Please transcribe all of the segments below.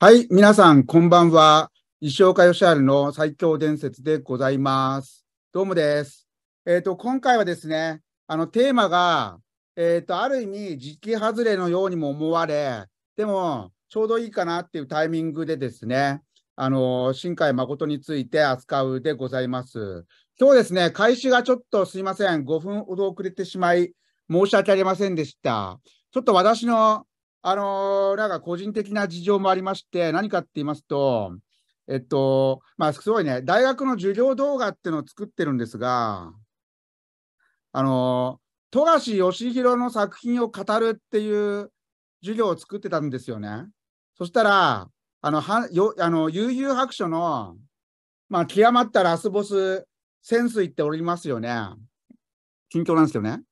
はい、皆さん、こんばんは。石岡義治の最強伝説でございます。どうもです。えっ、ー、と、今回はですね、あの、テーマが、えっ、ー、と、ある意味、時期外れのようにも思われ、でも、ちょうどいいかなっていうタイミングでですね、あの、新海誠について扱うでございます。今日ですね、開始がちょっとすいません、5分ほど遅れてしまい、申し訳ありませんでした。ちょっと私のあのー、なんか個人的な事情もありまして、何かって言いますと、えっと、まあ、すごいね、大学の授業動画っていうのを作ってるんですが、あのー、富樫義弘の作品を語るっていう授業を作ってたんですよね。そしたら、あの、はよあの悠々白書の、まあ、極まったラスボス、潜水っておりますよね。近況なんですよね。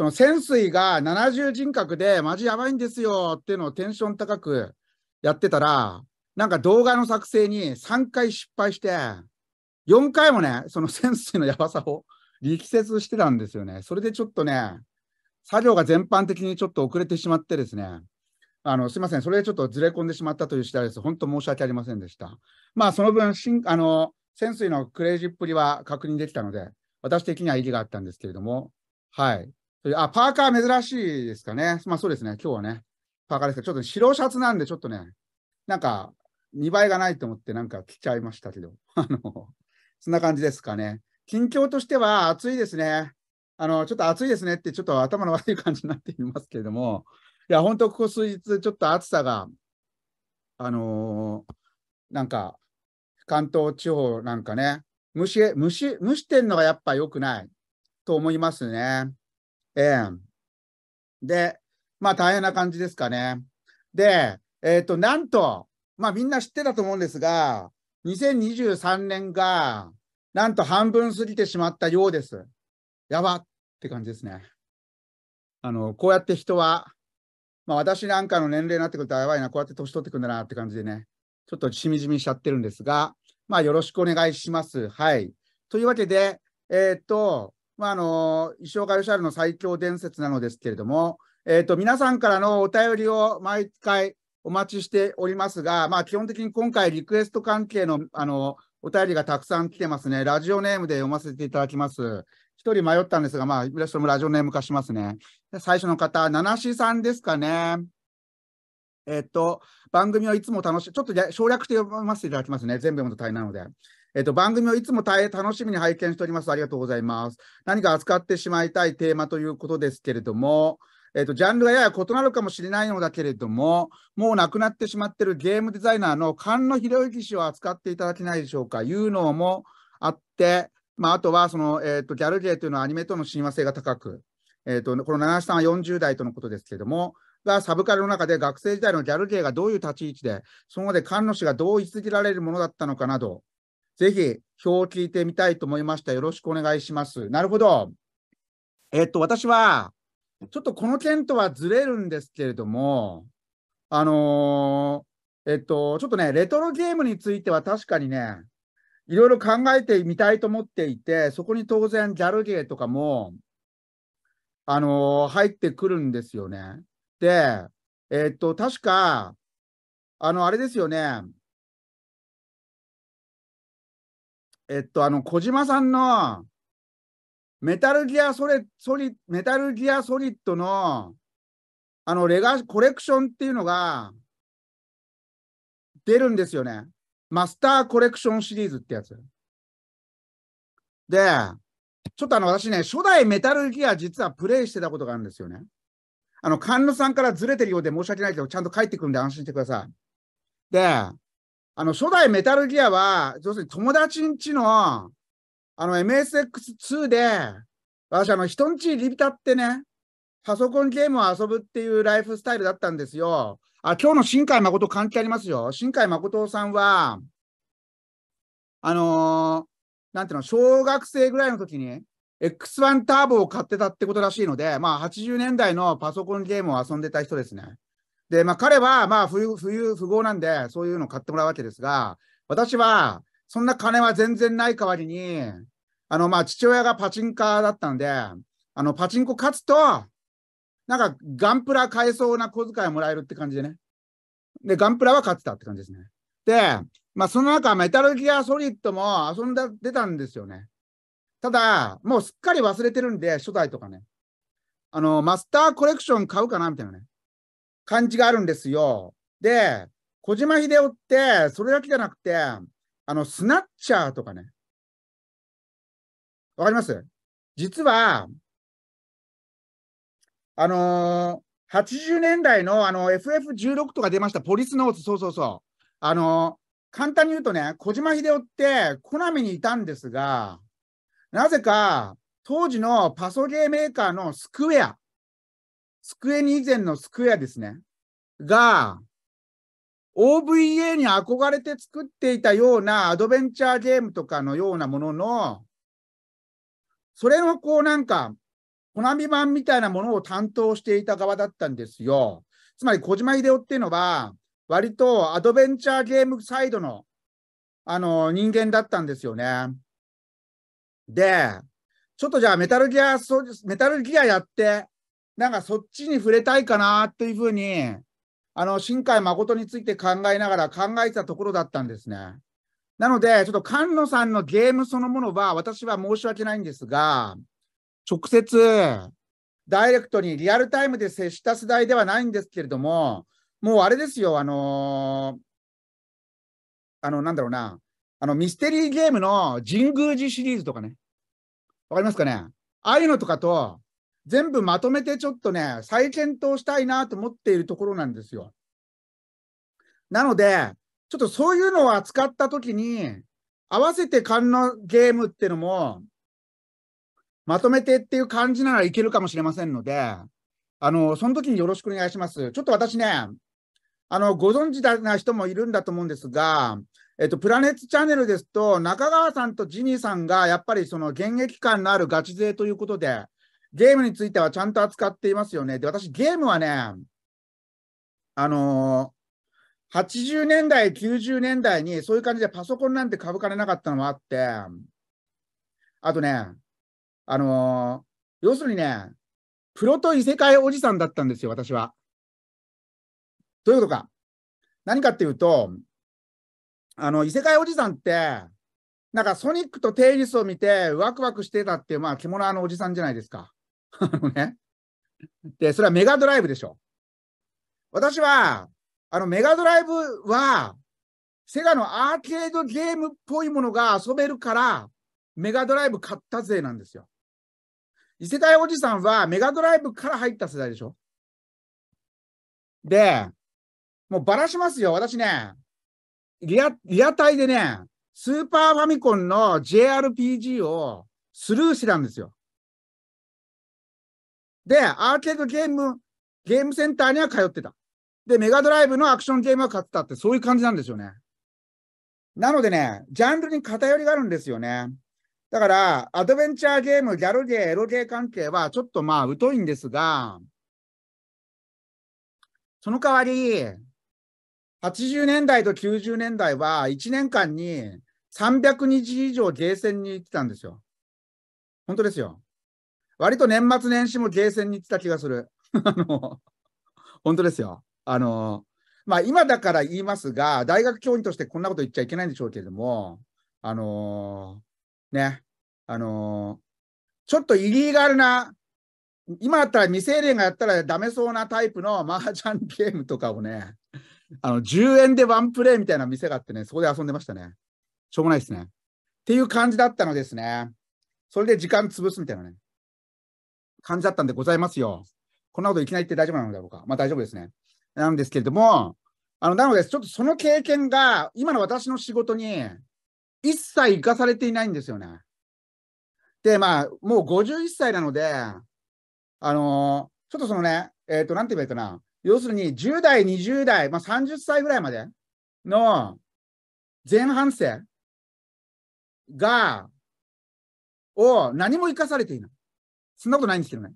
その潜水が70人格でマジやばいんですよっていうのをテンション高くやってたら、なんか動画の作成に3回失敗して、4回もね、その潜水のやばさを 力説してたんですよね。それでちょっとね、作業が全般的にちょっと遅れてしまってですね、あのすみません、それでちょっとずれ込んでしまったという次第です。本当申し訳ありませんでした。まあ、その分、あの潜水のクレイジっぷりは確認できたので、私的には意義があったんですけれども、はい。あ、パーカー珍しいですかね。まあそうですね、今日はね。パーカーですけど、ちょっと白シャツなんで、ちょっとね、なんか、見栄えがないと思って、なんか着ちゃいましたけど、あの、そんな感じですかね。近況としては暑いですね。あの、ちょっと暑いですねって、ちょっと頭の悪い感じになっていますけれども、いや、本当ここ数日、ちょっと暑さが、あのー、なんか、関東地方なんかね、蒸し、蒸し、蒸してんのがやっぱ良くないと思いますね。えー、で、まあ大変な感じですかね。で、えっ、ー、と、なんと、まあみんな知ってたと思うんですが、2023年が、なんと半分過ぎてしまったようです。やばって感じですね。あの、こうやって人は、まあ私なんかの年齢になってくるとやばいな、こうやって年取ってくんだなって感じでね、ちょっとしみじみしちゃってるんですが、まあよろしくお願いします。はい。というわけで、えっ、ー、と、まあ、あの石岡義治の最強伝説なのですけれども、えーと、皆さんからのお便りを毎回お待ちしておりますが、まあ、基本的に今回リクエスト関係のあのお便りがたくさん来てますね。ラジオネームで読ませていただきます。1人迷ったんですが、まあ、それもラジオネーム化しますね。最初の方、七志さんですかね。えっと、番組をいつも楽しい、ちょっと省略して読ませていただきますね。全部読むと大変なので。えっと、番組をいつも大変楽しみに拝見しております。ありがとうございます。何か扱ってしまいたいテーマということですけれども、えっと、ジャンルがやや異なるかもしれないのだけれども、もう亡くなってしまっているゲームデザイナーの菅野博之氏を扱っていただけないでしょうか。いうのもあって、まあ、あとはその、えっと、ギャルゲーというのはアニメとの親和性が高く、えっと、この七七さんは40代とのことですけれども、がサブカルの中で学生時代のギャルゲーがどういう立ち位置で、その後で菅野氏がどう位置づけられるものだったのかなど、ぜひ、表を聞いてみたいと思いました。よろしくお願いします。なるほど。えっと、私は、ちょっとこの件とはずれるんですけれども、あのー、えっと、ちょっとね、レトロゲームについては確かにね、いろいろ考えてみたいと思っていて、そこに当然、ギャルゲーとかも、あのー、入ってくるんですよね。で、えっと、確か、あの、あれですよね、えっと、あの、小島さんの、メタルギアソレソリ、メタルギアソリッドの、あの、レガコレクションっていうのが、出るんですよね。マスターコレクションシリーズってやつ。で、ちょっとあの、私ね、初代メタルギア実はプレイしてたことがあるんですよね。あの、神野さんからずれてるようで申し訳ないけど、ちゃんと帰ってくるんで安心してください。で、あの初代メタルギアは、要するに友達んちのあの MSX2 で、私、あの人んちリピタってね、パソコンゲームを遊ぶっていうライフスタイルだったんですよ。あ今日の新海誠関係ありますよ。新海誠さんは、あのー、なんていうの、小学生ぐらいの時に X1 ターボを買ってたってことらしいので、まあ80年代のパソコンゲームを遊んでた人ですね。で、まあ、彼は、まあ、冬、冬、富豪なんで、そういうのを買ってもらうわけですが、私は、そんな金は全然ない代わりに、あの、まあ、父親がパチンカーだったんで、あの、パチンコ勝つと、なんか、ガンプラ買えそうな小遣いもらえるって感じでね。で、ガンプラは勝ってたって感じですね。で、まあ、その中、メタルギアソリッドも遊んだ、出たんですよね。ただ、もうすっかり忘れてるんで、初代とかね。あの、マスターコレクション買うかなみたいなね。感じがあるんですよ。で、小島秀夫って、それだけじゃなくて、あの、スナッチャーとかね。わかります実は、あのー、80年代のあの FF16 とか出ました、ポリスノーツ、そうそうそう。あのー、簡単に言うとね、小島秀夫って、コナミにいたんですが、なぜか、当時のパソゲーメーカーのスクエア、スクエニ以前のスクエアですね、が、OVA に憧れて作っていたようなアドベンチャーゲームとかのようなものの、それのこうなんか、コナミ版みたいなものを担当していた側だったんですよ。つまり小島秀夫っていうのは、割とアドベンチャーゲームサイドの、あの、人間だったんですよね。で、ちょっとじゃあメタルギア、メタルギアやって、なんかそっちに触れたいかなというふうに、あの、新海誠について考えながら考えてたところだったんですね。なので、ちょっと菅野さんのゲームそのものは、私は申し訳ないんですが、直接、ダイレクトにリアルタイムで接した世代ではないんですけれども、もうあれですよ、あのー、あの、なんだろうな、あの、ミステリーゲームの神宮寺シリーズとかね、わかりますかねああいうのとかと、全部まとめてちょっとね、再検討したいなと思っているところなんですよ。なので、ちょっとそういうのを扱ったときに、合わせて勘のゲームっていうのも、まとめてっていう感じならいけるかもしれませんので、あの、その時によろしくお願いします。ちょっと私ね、あの、ご存知な人もいるんだと思うんですが、えっと、プラネッツチャンネルですと、中川さんとジニーさんが、やっぱりその現役感のあるガチ勢ということで、ゲームについてはちゃんと扱っていますよね。で、私、ゲームはね、あのー、80年代、90年代にそういう感じでパソコンなんて株価でなかったのもあって、あとね、あのー、要するにね、プロと異世界おじさんだったんですよ、私は。どういうことか。何かっていうと、あの、異世界おじさんって、なんかソニックとテイリスを見てワクワクしてたっていう、まあ、着物のおじさんじゃないですか。あのね。で、それはメガドライブでしょ。私は、あのメガドライブは、セガのアーケードゲームっぽいものが遊べるから、メガドライブ買った勢なんですよ。伊勢界おじさんはメガドライブから入った世代でしょ。で、もうばらしますよ。私ね、リア、リアタイでね、スーパーファミコンの JRPG をスルーしてたんですよ。で、アーケードゲーム、ゲームセンターには通ってた。で、メガドライブのアクションゲームは買ってたって、そういう感じなんですよね。なのでね、ジャンルに偏りがあるんですよね。だから、アドベンチャーゲーム、ギャルゲー、エロゲー関係はちょっとまあ疎いんですが、その代わり、80年代と90年代は1年間に300日以上ゲーセンに行ってたんですよ。本当ですよ。割と年末年始もゲーセンに行ってた気がする。あの、本当ですよ。あの、まあ今だから言いますが、大学教員としてこんなこと言っちゃいけないんでしょうけれども、あのー、ね、あのー、ちょっとイリーガルな、今だったら未成年がやったらダメそうなタイプのマージャンゲームとかをね、あの10円でワンプレイみたいな店があってね、そこで遊んでましたね。しょうもないですね。っていう感じだったのですね。それで時間潰すみたいなね。感じだったんでございますよ。こんなこといきなり言って大丈夫なのだろうか。まあ大丈夫ですね。なんですけれども、あのなので、ちょっとその経験が、今の私の仕事に一切生かされていないんですよね。で、まあ、もう51歳なので、あのー、ちょっとそのね、えっ、ー、と、なんて言えばいいかな。要するに、10代、20代、まあ30歳ぐらいまでの前半生が、を何も生かされていない。そんなことないんですけどね。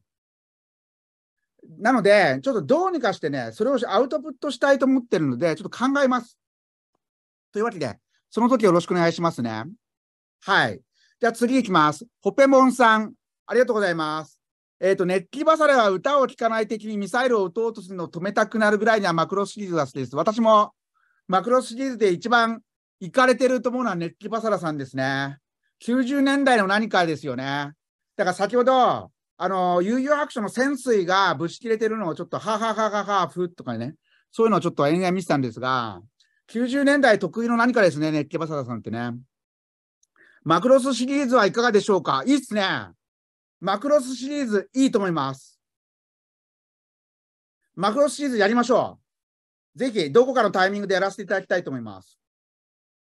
なので、ちょっとどうにかしてね、それをアウトプットしたいと思ってるので、ちょっと考えます。というわけで、その時よろしくお願いしますね。はい。じゃあ次いきます。ホペモンさん、ありがとうございます。えっ、ー、と、熱気バサラは歌を聴かない敵にミサイルを撃とうとするのを止めたくなるぐらいにはマクロシリーズが好きです。私もマクロシリーズで一番行かれてると思うのは熱気バサラさんですね。90年代の何かですよね。だから先ほど、あの、悠々白書の潜水がぶち切れてるのをちょっと、ははははは、ふとかね、そういうのをちょっと延々見せたんですが、90年代得意の何かですね、熱気バサダさんってね。マクロスシリーズはいかがでしょうかいいっすね。マクロスシリーズいいと思います。マクロスシリーズやりましょう。ぜひ、どこかのタイミングでやらせていただきたいと思います。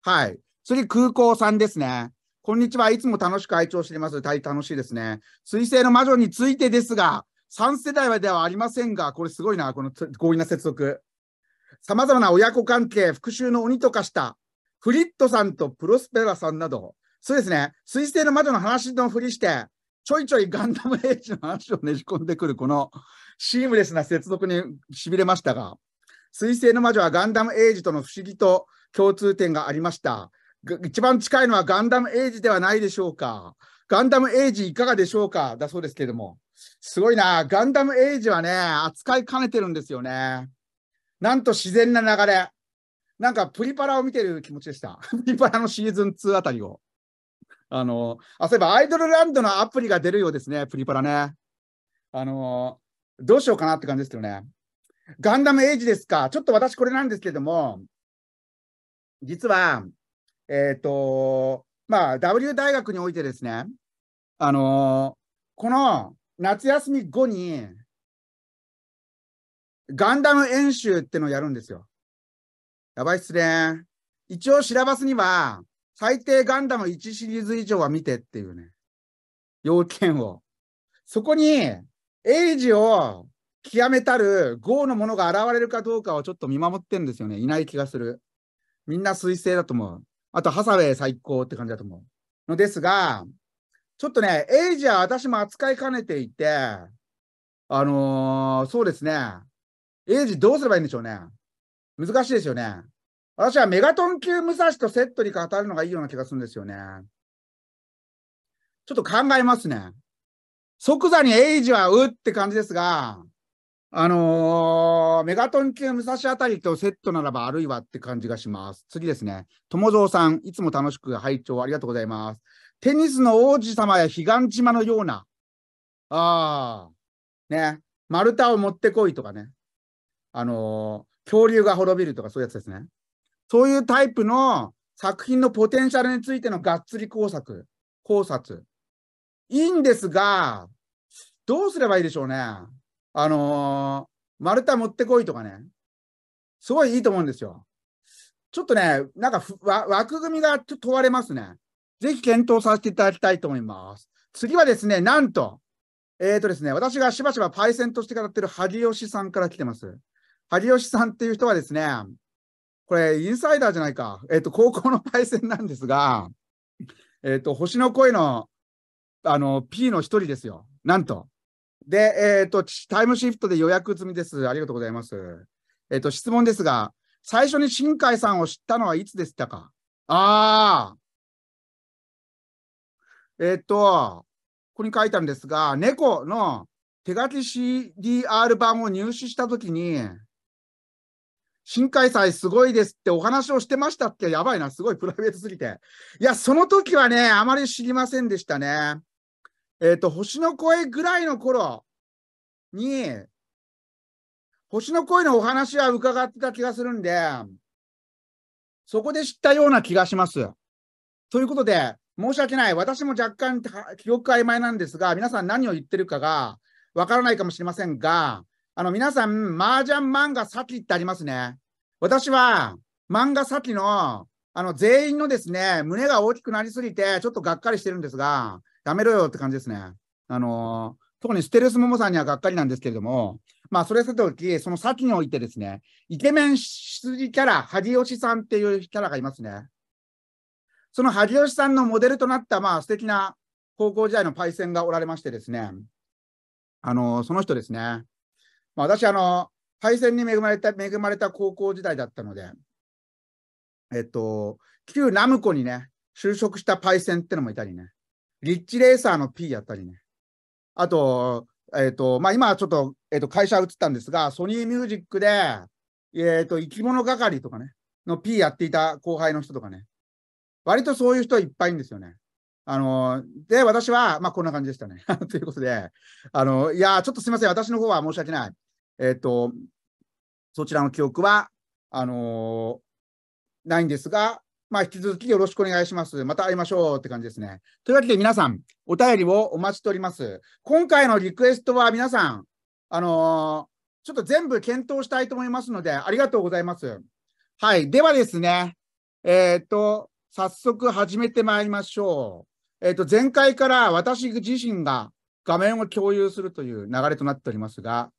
はい。次、空港さんですね。こんにちは。いつも楽しく拝聴しています。大変楽しいですね。水星の魔女についてですが、3世代ではありませんが、これすごいな、この強引な接続。さまざまな親子関係、復讐の鬼と化した、フリットさんとプロスペラさんなど、そうですね、水星の魔女の話のふりして、ちょいちょいガンダムエイジの話をねじ込んでくる、このシームレスな接続にしびれましたが、水星の魔女はガンダムエイジとの不思議と共通点がありました。一番近いのはガンダムエイジではないでしょうか。ガンダムエイジいかがでしょうかだそうですけれども。すごいな。ガンダムエイジはね、扱いかねてるんですよね。なんと自然な流れ。なんかプリパラを見てる気持ちでした。プリパラのシーズン2あたりを。あの、あ、そういえばアイドルランドのアプリが出るようですね、プリパラね。あの、どうしようかなって感じですけどね。ガンダムエイジですか。ちょっと私これなんですけれども、実は、えっ、ー、と、まあ、W 大学においてですね、あのー、この夏休み後に、ガンダム演習ってのをやるんですよ。やばいっすね。一応、シラバスには、最低ガンダム1シリーズ以上は見てっていうね、要件を。そこに、エイジを極めたる g のものが現れるかどうかをちょっと見守ってるんですよね。いない気がする。みんな彗星だと思う。あと、ハサウェイ最高って感じだと思う。のですが、ちょっとね、エイジは私も扱いかねていて、あのー、そうですね。エイジどうすればいいんでしょうね。難しいですよね。私はメガトン級武蔵とセットに語るのがいいような気がするんですよね。ちょっと考えますね。即座にエイジはうって感じですが、あのー、メガトン級武蔵あたりとセットならばあるいはって感じがします。次ですね。友蔵さん、いつも楽しく拝聴ありがとうございます。テニスの王子様や彼岸島のような、ああ、ね、丸太を持ってこいとかね、あのー、恐竜が滅びるとかそういうやつですね。そういうタイプの作品のポテンシャルについてのがっつり工作、考察。いいんですが、どうすればいいでしょうね。あのー、丸太持ってこいとかね、すごいいいと思うんですよ。ちょっとね、なんか枠組みが問われますね。ぜひ検討させていただきたいと思います。次はですね、なんと、えっ、ー、とですね、私がしばしばパイセンとして語ってる萩吉さんから来てます。萩吉さんっていう人はですね、これ、インサイダーじゃないか。えっ、ー、と、高校のパイセンなんですが、えっ、ー、と、星の声の、あの、P の一人ですよ。なんと、で、えっ、ー、と、タイムシフトで予約済みです。ありがとうございます。えっ、ー、と、質問ですが、最初に新海さんを知ったのはいつでしたかああ。えっ、ー、と、ここに書いたんですが、猫の手書き CDR 版を入手したときに、新さんすごいですってお話をしてましたって、やばいな、すごいプライベートすぎて。いや、その時はね、あまり知りませんでしたね。えっ、ー、と、星の声ぐらいの頃に、星の声のお話は伺ってた気がするんで、そこで知ったような気がします。ということで、申し訳ない。私も若干記憶曖昧なんですが、皆さん何を言ってるかがわからないかもしれませんが、あの、皆さん、麻雀漫画サキってありますね。私は、漫画サキの、あの、全員のですね、胸が大きくなりすぎて、ちょっとがっかりしてるんですが、やめろよって感じですね。あのー、特にステルスモモさんにはがっかりなんですけれども、まあ、それさておき、その先においてですね、イケメン出キャラ、萩吉さんっていうキャラがいますね。その萩吉さんのモデルとなった、まあ、素敵な高校時代のパイセンがおられましてですね、あのー、その人ですね、まあ、私、あのー、パイセンに恵まれた、恵まれた高校時代だったので、えっと、旧ナムコにね、就職したパイセンってのもいたりね、リッチレーサーの P やったりね。あと、えっ、ー、と、まあ、今ちょっと、えっ、ー、と、会社移ったんですが、ソニーミュージックで、えっ、ー、と、生き物係とかね、の P やっていた後輩の人とかね。割とそういう人いっぱいいるんですよね。あの、で、私は、まあ、こんな感じでしたね。ということで、あの、いや、ちょっとすみません。私の方は申し訳ない。えっ、と、そちらの記憶は、あのないんですが、まあ、引き続きよろしくお願いします。また会いましょうって感じですね。というわけで皆さん、お便りをお待ちしております。今回のリクエストは皆さん、あのー、ちょっと全部検討したいと思いますので、ありがとうございます。はい。ではですね、えっ、と、早速始めてまいりましょう。えっ、と、前回から私自身が画面を共有するという流れとなっておりますが、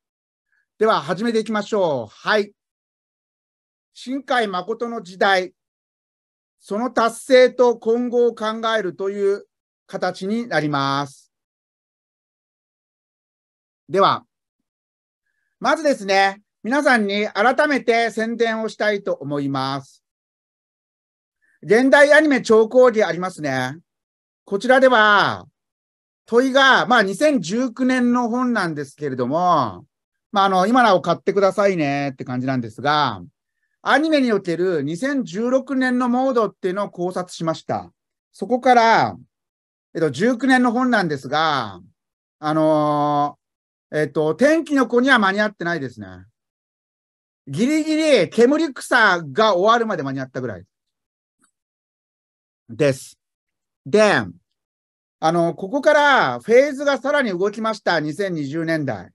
では始めていきましょう。はい。新海誠の時代、その達成と今後を考えるという形になります。では、まずですね、皆さんに改めて宣伝をしたいと思います。現代アニメ超講義ありますね。こちらでは、問いが、まあ2019年の本なんですけれども、まああの、今なお買ってくださいねって感じなんですが、アニメにおける2016年のモードっていうのを考察しました。そこから、えっと、19年の本なんですが、あのー、えっと、天気の子には間に合ってないですね。ギリギリ煙草が終わるまで間に合ったぐらいです。で、あの、ここからフェーズがさらに動きました。2020年代。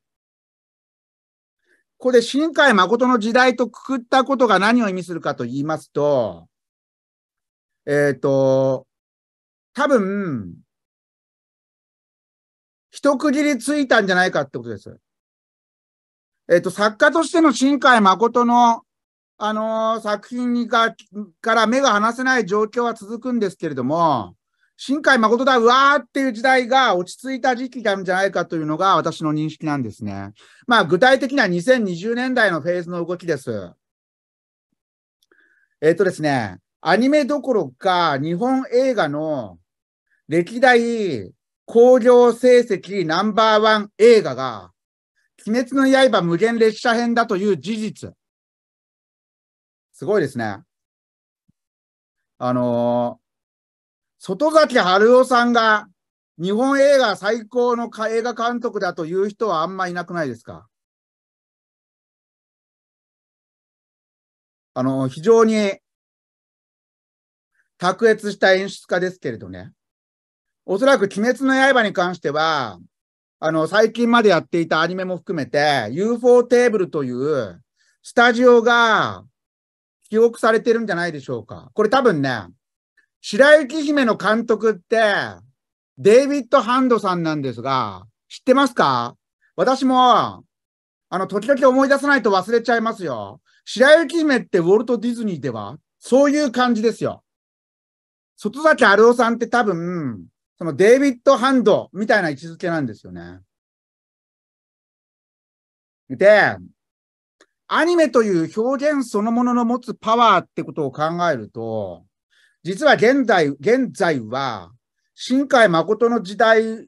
これ、新海誠の時代とくくったことが何を意味するかと言いますと、えっ、ー、と、多分、一区切りついたんじゃないかってことです。えっ、ー、と、作家としての新海誠の、あのー、作品が、から目が離せない状況は続くんですけれども、新海誠だ、うわーっていう時代が落ち着いた時期なんじゃないかというのが私の認識なんですね。まあ、具体的には2020年代のフェーズの動きです。えっ、ー、とですね、アニメどころか日本映画の歴代興行成績ナンバーワン映画が、鬼滅の刃無限列車編だという事実。すごいですね。あのー外崎春夫さんが日本映画最高の映画監督だという人はあんまいなくないですかあの、非常に卓越した演出家ですけれどね。おそらく鬼滅の刃に関しては、あの、最近までやっていたアニメも含めて、UFO テーブルというスタジオが記憶されてるんじゃないでしょうか。これ多分ね、白雪姫の監督って、デイビッド・ハンドさんなんですが、知ってますか私も、あの、時々思い出さないと忘れちゃいますよ。白雪姫ってウォルト・ディズニーでは、そういう感じですよ。外崎春夫さんって多分、そのデイビッド・ハンドみたいな位置づけなんですよね。で、アニメという表現そのものの持つパワーってことを考えると、実は現在、現在は、新海誠の時代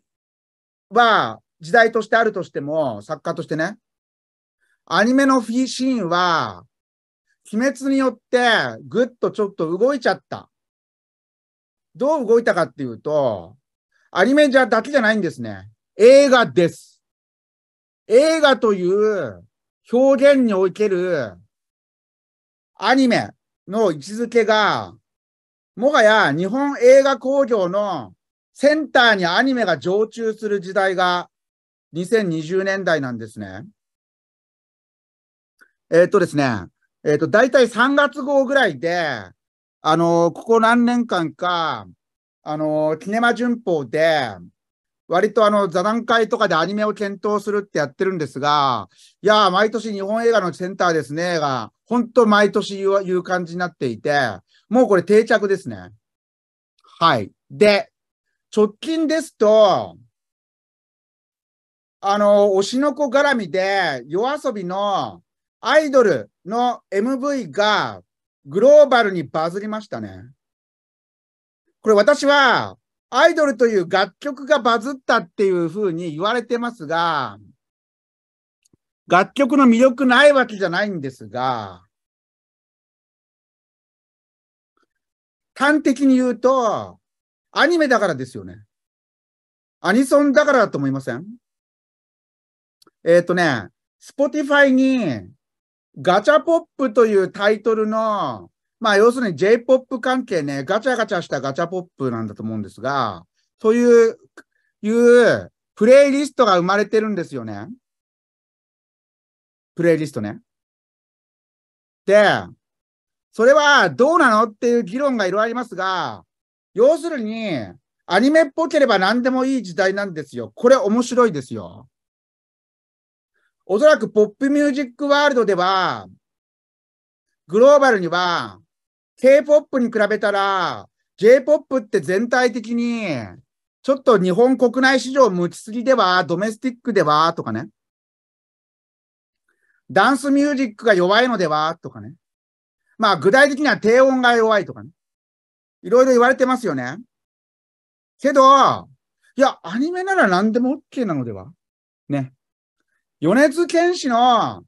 は、時代としてあるとしても、作家としてね、アニメのフィーシーンは、鬼滅によってぐっとちょっと動いちゃった。どう動いたかっていうと、アニメじゃだけじゃないんですね。映画です。映画という表現におけるアニメの位置づけがもはや日本映画工業のセンターにアニメが常駐する時代が2020年代なんですね。えっ、とですね、えっ、だと、大体3月号ぐらいで、あのー、ここ何年間か、あの、キネマ旬報で、割とあの座談会とかでアニメを検討するってやってるんですが、いや、毎年日本映画のセンターですねが、本当毎年言う感じになっていて、もうこれ定着ですね。はい。で、直近ですと、あの、推しの子絡みで、夜遊びのアイドルの MV がグローバルにバズりましたね。これ私は、アイドルという楽曲がバズったっていうふうに言われてますが、楽曲の魅力ないわけじゃないんですが、端的に言うと、アニメだからですよね。アニソンだからだと思いませんえっ、ー、とね、Spotify にガチャポップというタイトルの、まあ要するに J-POP 関係ね、ガチャガチャしたガチャポップなんだと思うんですが、という、いうプレイリストが生まれてるんですよね。プレイリストね。で、それはどうなのっていう議論がいろいろありますが、要するに、アニメっぽければ何でもいい時代なんですよ。これ面白いですよ。おそらくポップミュージックワールドでは、グローバルには、K-POP に比べたら、J-POP って全体的に、ちょっと日本国内市場持ちすぎでは、ドメスティックでは、とかね。ダンスミュージックが弱いのでは、とかね。まあ具体的には低音が弱いとかね。いろいろ言われてますよね。けど、いや、アニメなら何でも OK なのではね。米津玄師の、あ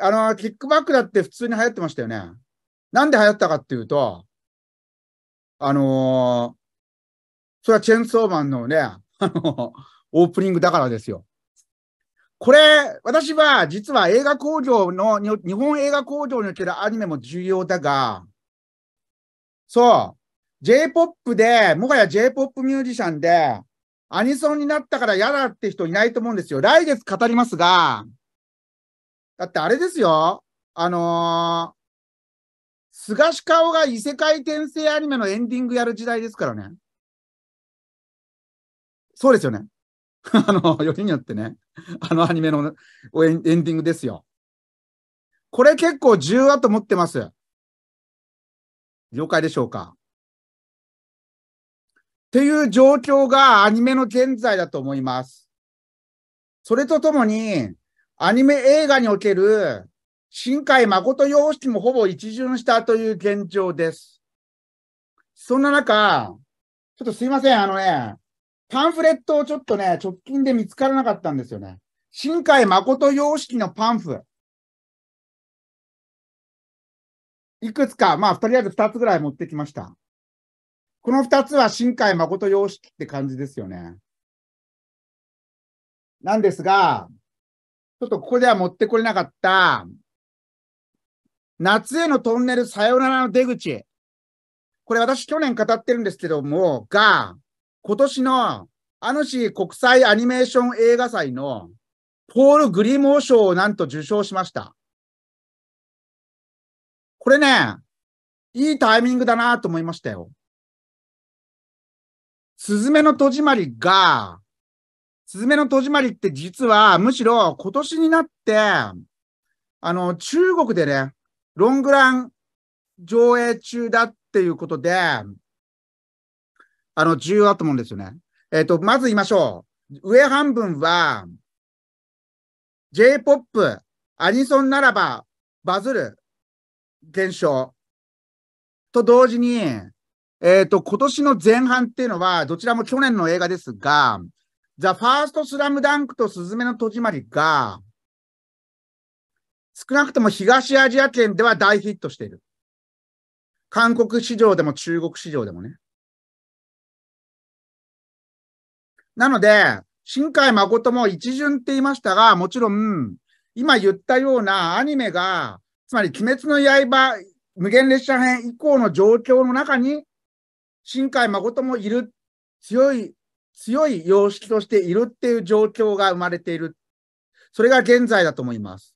の、キックバックだって普通に流行ってましたよね。なんで流行ったかっていうと、あのー、それはチェンソーマンのね、あの、オープニングだからですよ。これ、私は実は映画工場の、日本映画工場におけるアニメも重要だが、そう、J-POP で、もはや J-POP ミュージシャンで、アニソンになったから嫌だって人いないと思うんですよ。来月語りますが、だってあれですよ、あのー、菅氏顔が異世界転生アニメのエンディングやる時代ですからね。そうですよね。あの、よりによってね。あのアニメのエンディングですよ。これ結構重要だと思ってます。了解でしょうかっていう状況がアニメの現在だと思います。それとともに、アニメ映画における新海誠様式もほぼ一巡したという現状です。そんな中、ちょっとすいません、あのね、パンフレットをちょっとね、直近で見つからなかったんですよね。新海誠様式のパンフ。いくつか、まあ、とりあえず2つぐらい持ってきました。この2つは新海誠様式って感じですよね。なんですが、ちょっとここでは持ってこれなかった、夏へのトンネルさよならの出口。これ私去年語ってるんですけども、が、今年のアヌシー国際アニメーション映画祭のポール・グリモー賞をなんと受賞しました。これね、いいタイミングだなと思いましたよ。スズメの戸締まりが、スズメの戸締まりって実はむしろ今年になって、あの、中国でね、ロングラン上映中だっていうことで、あの、重要だと思うんですよね。えっ、ー、と、まず言いましょう。上半分は、J-POP、アニソンならばバズる現象と同時に、えっ、ー、と、今年の前半っていうのは、どちらも去年の映画ですが、ザ・ファースト・スラムダンクとスズメの戸締まりが、少なくとも東アジア圏では大ヒットしている。韓国市場でも中国市場でもね。なので、新海誠も一巡って言いましたが、もちろん、今言ったようなアニメが、つまり鬼滅の刃、無限列車編以降の状況の中に、新海誠もいる、強い、強い様式としているっていう状況が生まれている。それが現在だと思います。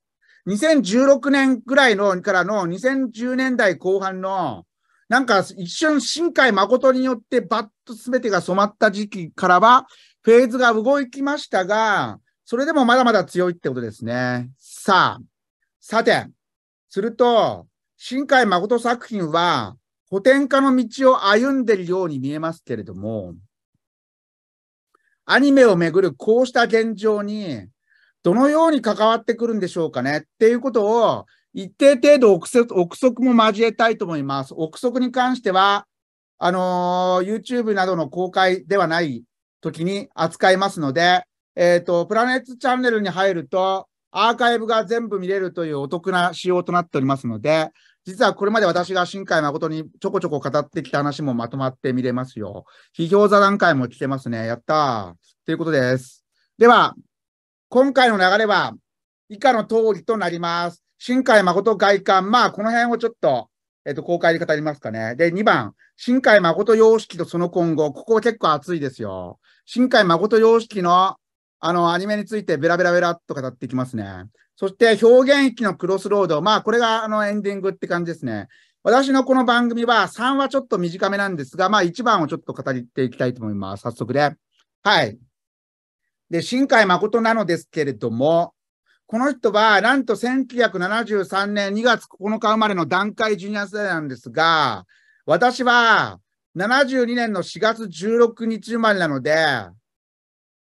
2016年ぐらいの、からの2010年代後半の、なんか一瞬新海誠によってバッと全てが染まった時期からは、フェーズが動きましたが、それでもまだまだ強いってことですね。さあ、さて、すると、新海誠作品は、古典化の道を歩んでいるように見えますけれども、アニメをめぐるこうした現状に、どのように関わってくるんでしょうかねっていうことを、一定程度憶測も交えたいと思います。憶測に関しては、あのー、YouTube などの公開ではない時に扱いますので、えっ、ー、と、プラネットチャンネルに入ると、アーカイブが全部見れるというお得な仕様となっておりますので、実はこれまで私が新海誠にちょこちょこ語ってきた話もまとまって見れますよ。批評座談会も来てますね。やったー。ということです。では、今回の流れは以下の通りとなります。新海誠外観、まあこの辺をちょっとえっと、公開で語りますかね。で、2番、新海誠様式とその今後。ここ結構熱いですよ。新海誠様式の、あの、アニメについてベラベラベラっと語っていきますね。そして、表現域のクロスロード。まあ、これが、あの、エンディングって感じですね。私のこの番組は3はちょっと短めなんですが、まあ1番をちょっと語っていきたいと思います。早速で、はい。で、新海誠なのですけれども、この人は、なんと1973年2月9日生まれの段階ジュニア世代なんですが、私は72年の4月16日生まれなので、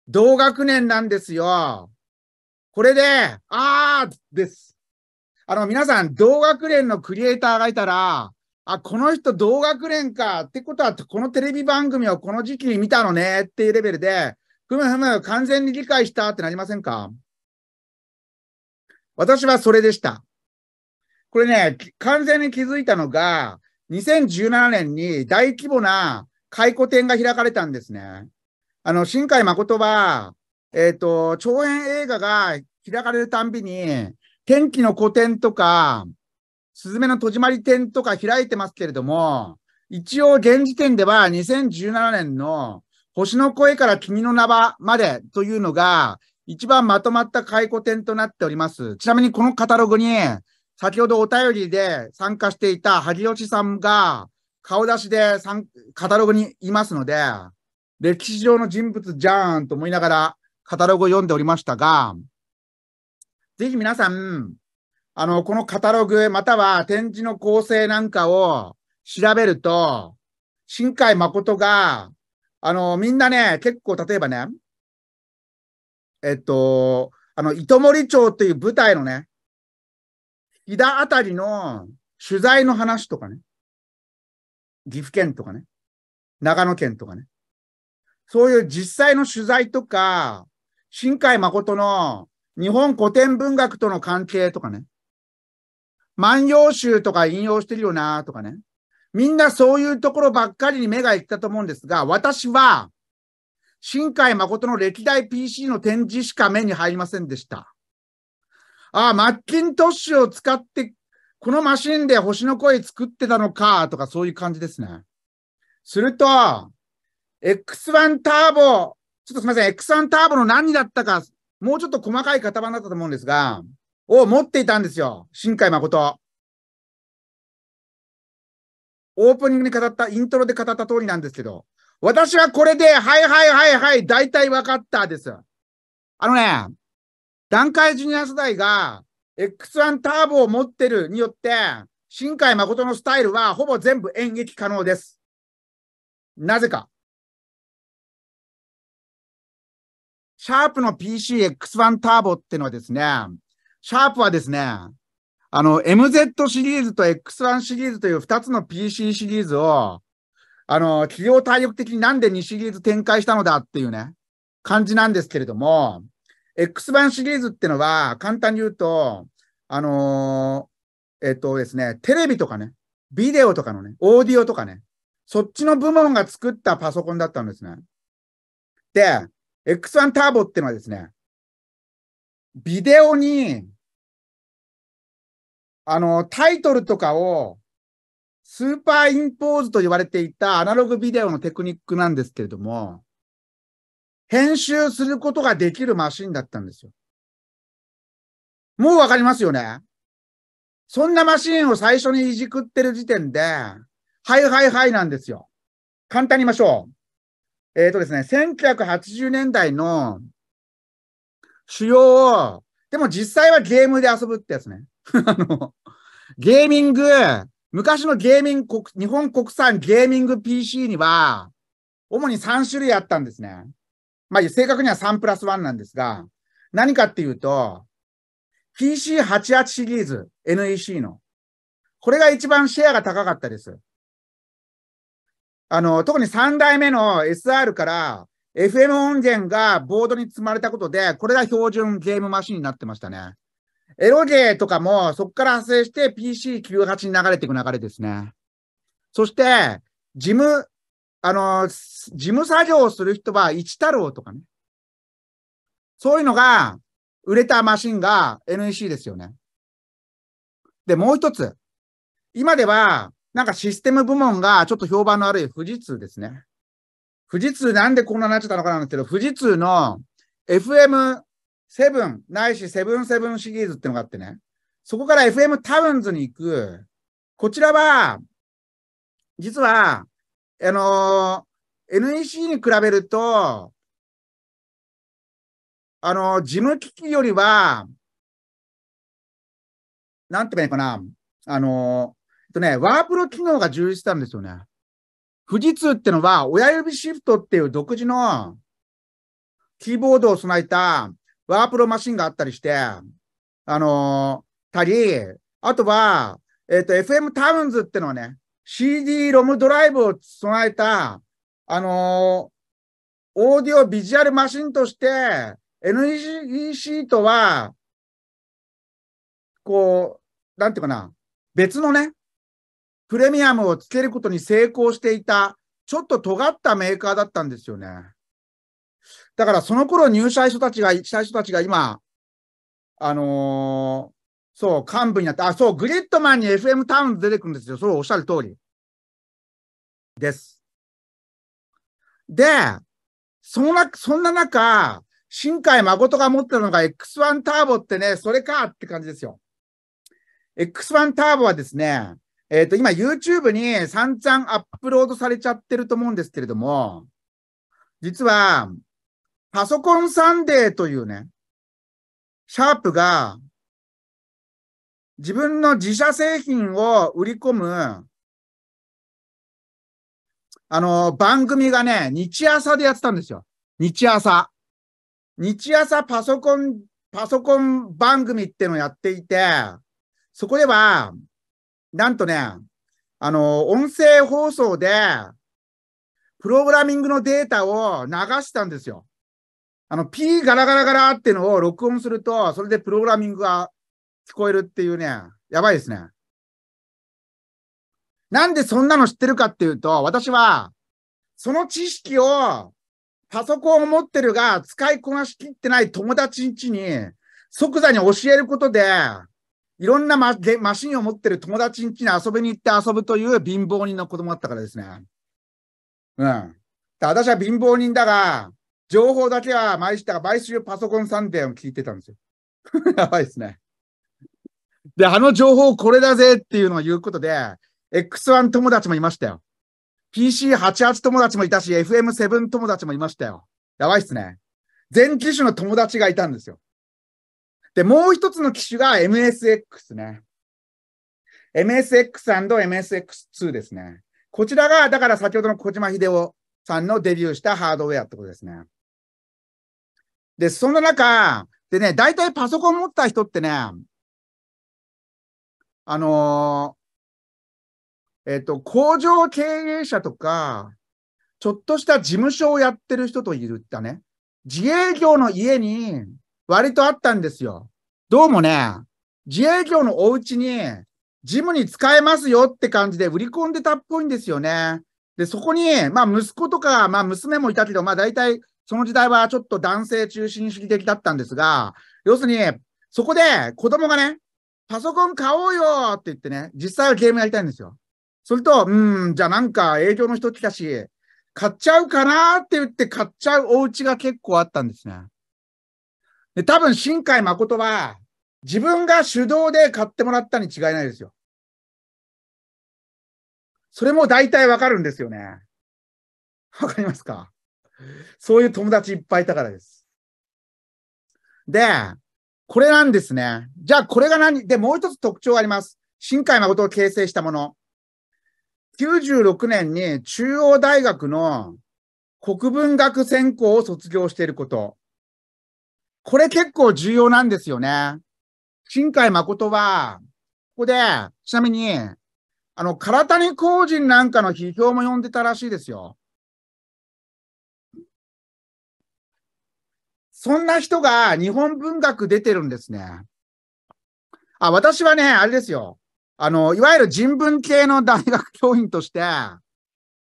同学年なんですよ。これで、あーです。あの、皆さん、同学年のクリエイターがいたら、あ、この人同学年か。ってことは、このテレビ番組をこの時期に見たのねっていうレベルで、ふむふむ、完全に理解したってなりませんか私はそれでした。これね、完全に気づいたのが、2017年に大規模な回顧展が開かれたんですね。あの、新海誠は、えっ、ー、と、長編映画が開かれるたんびに、天気の古典とか、すずめの戸締まり展とか開いてますけれども、一応現時点では2017年の星の声から君の名はまでというのが一番まとまった回顧展となっております。ちなみにこのカタログに、先ほどお便りで参加していた萩吉さんが顔出しでカタログにいますので、歴史上の人物じゃんと思いながらカタログを読んでおりましたが、ぜひ皆さん、あの、このカタログまたは展示の構成なんかを調べると、新海誠が、あの、みんなね、結構例えばね、えっと、あの、糸森町っていう舞台のね、飛騨あたりの取材の話とかね、岐阜県とかね、長野県とかね、そういう実際の取材とか、新海誠の日本古典文学との関係とかね、万葉集とか引用してるよなとかね、みんなそういうところばっかりに目が行ったと思うんですが、私は新海誠の歴代 PC の展示しか目に入りませんでした。ああ、マッキントッシュを使って、このマシンで星の声作ってたのか、とかそういう感じですね。すると、X1 ターボ、ちょっとすみません、X1 ターボの何だったか、もうちょっと細かい型番だったと思うんですが、を持っていたんですよ。新海誠。オープニングに語った、イントロで語った通りなんですけど、私はこれで、はいはいはいはい、大体分かったです。あのね、段階ジュニア世代が X1 ターボを持ってるによって、新海誠のスタイルはほぼ全部演劇可能です。なぜか。シャープの PCX1 ターボってのはですね、シャープはですね、あの、MZ シリーズと X1 シリーズという2つの PC シリーズをあの、企業体力的になんで2シリーズ展開したのだっていうね、感じなんですけれども、X 版シリーズってのは、簡単に言うと、あのー、えっとですね、テレビとかね、ビデオとかのね、オーディオとかね、そっちの部門が作ったパソコンだったんですね。で、X1 ターボってのはですね、ビデオに、あの、タイトルとかをスーパーインポーズと言われていたアナログビデオのテクニックなんですけれども、編集することができるマシンだったんですよ。もうわかりますよねそんなマシンを最初にいじくってる時点で、はいはいはいなんですよ。簡単に言いましょう。えっ、ー、とですね、1980年代の主要を、でも実際はゲームで遊ぶってやつね。あの、ゲーミング、昔のゲーミング、国、日本国産ゲーミング PC には、主に3種類あったんですね。まあ、正確には3プラス1なんですが、何かっていうと、PC88 シリーズ、NEC の。これが一番シェアが高かったです。あの、特に3代目の SR から FM 音源がボードに積まれたことで、これが標準ゲームマシンになってましたね。エロゲーとかも、そこから発生して PC98 に流れていく流れですね。そして、事務、あの、事務作業をする人は一太郎とかね。そういうのが、売れたマシンが NEC ですよね。で、もう一つ。今では、なんかシステム部門がちょっと評判の悪い富士通ですね。富士通なんでこんなになっちゃったのかなんですけど、富士通の FM セブン、ないしセブンセブンシリーズってのがあってね、そこから FM タウンズに行く、こちらは、実は、あのー、NEC に比べると、あのー、事務機器よりは、なんて言えばいいかな、あのー、とね、ワープロ機能が充実したんですよね。富士通ってのは、親指シフトっていう独自のキーボードを備えたワープロマシンがあったりして、あのー、たり、あとは、えっ、ー、と、FM タウンズってのはね、CD ロムドライブを備えた、あのー、オーディオビジュアルマシンとして、NEC とは、こう、なんていうかな、別のね、プレミアムをつけることに成功していた、ちょっと尖ったメーカーだったんですよね。だからその頃入社した人たちが、した人たちが今、あのー、そう、幹部になって、あ、そう、グリッドマンに FM タウン出てくるんですよ。それおっしゃる通り。です。で、そのな、そんな中、新海誠が持ってるのが X1 ターボってね、それかって感じですよ。X1 ターボはですね、えっ、ー、と、今 YouTube に散々アップロードされちゃってると思うんですけれども、実は、パソコンサンデーというね、シャープが自分の自社製品を売り込む、あの、番組がね、日朝でやってたんですよ。日朝。日朝パソコン、パソコン番組ってのをやっていて、そこでは、なんとね、あの、音声放送で、プログラミングのデータを流したんですよ。あの、P ガラガラガラってのを録音すると、それでプログラミングが聞こえるっていうね、やばいですね。なんでそんなの知ってるかっていうと、私は、その知識をパソコンを持ってるが使いこなしきってない友達んちに即座に教えることで、いろんなママシンを持ってる友達んちに遊びに行って遊ぶという貧乏人の子供だったからですね。うん。私は貧乏人だが、情報だけは毎週毎週パソコンサンデーを聞いてたんですよ。やばいですね。で、あの情報これだぜっていうのを言うことで、X1 友達もいましたよ。PC88 友達もいたし、FM7 友達もいましたよ。やばいっすね。全機種の友達がいたんですよ。で、もう一つの機種が MSX ね。MSX&MSX2 ですね。こちらが、だから先ほどの小島秀夫さんのデビューしたハードウェアってことですね。で、そんな中、でね、大体パソコン持った人ってね、あのー、えっ、と、工場経営者とか、ちょっとした事務所をやってる人といるったね、自営業の家に割とあったんですよ。どうもね、自営業のお家に、ジムに使えますよって感じで売り込んでたっぽいんですよね。で、そこに、まあ息子とか、まあ娘もいたけど、まあ大体その時代はちょっと男性中心主義的だったんですが、要するに、そこで子供がね、パソコン買おうよって言ってね、実際はゲームやりたいんですよ。それと、うん、じゃあなんか営業の人来たし、買っちゃうかなって言って買っちゃうお家が結構あったんですね。で、多分新海誠は自分が手動で買ってもらったに違いないですよ。それも大体わかるんですよね。わかりますかそういう友達いっぱいいたからです。で、これなんですね。じゃあこれが何で、もう一つ特徴があります。新海誠を形成したもの。96年に中央大学の国文学専攻を卒業していること。これ結構重要なんですよね。新海誠は、ここで、ちなみに、あの、唐谷公人なんかの批評も読んでたらしいですよ。そんな人が日本文学出てるんですね。あ、私はね、あれですよ。あの、いわゆる人文系の大学教員として、あ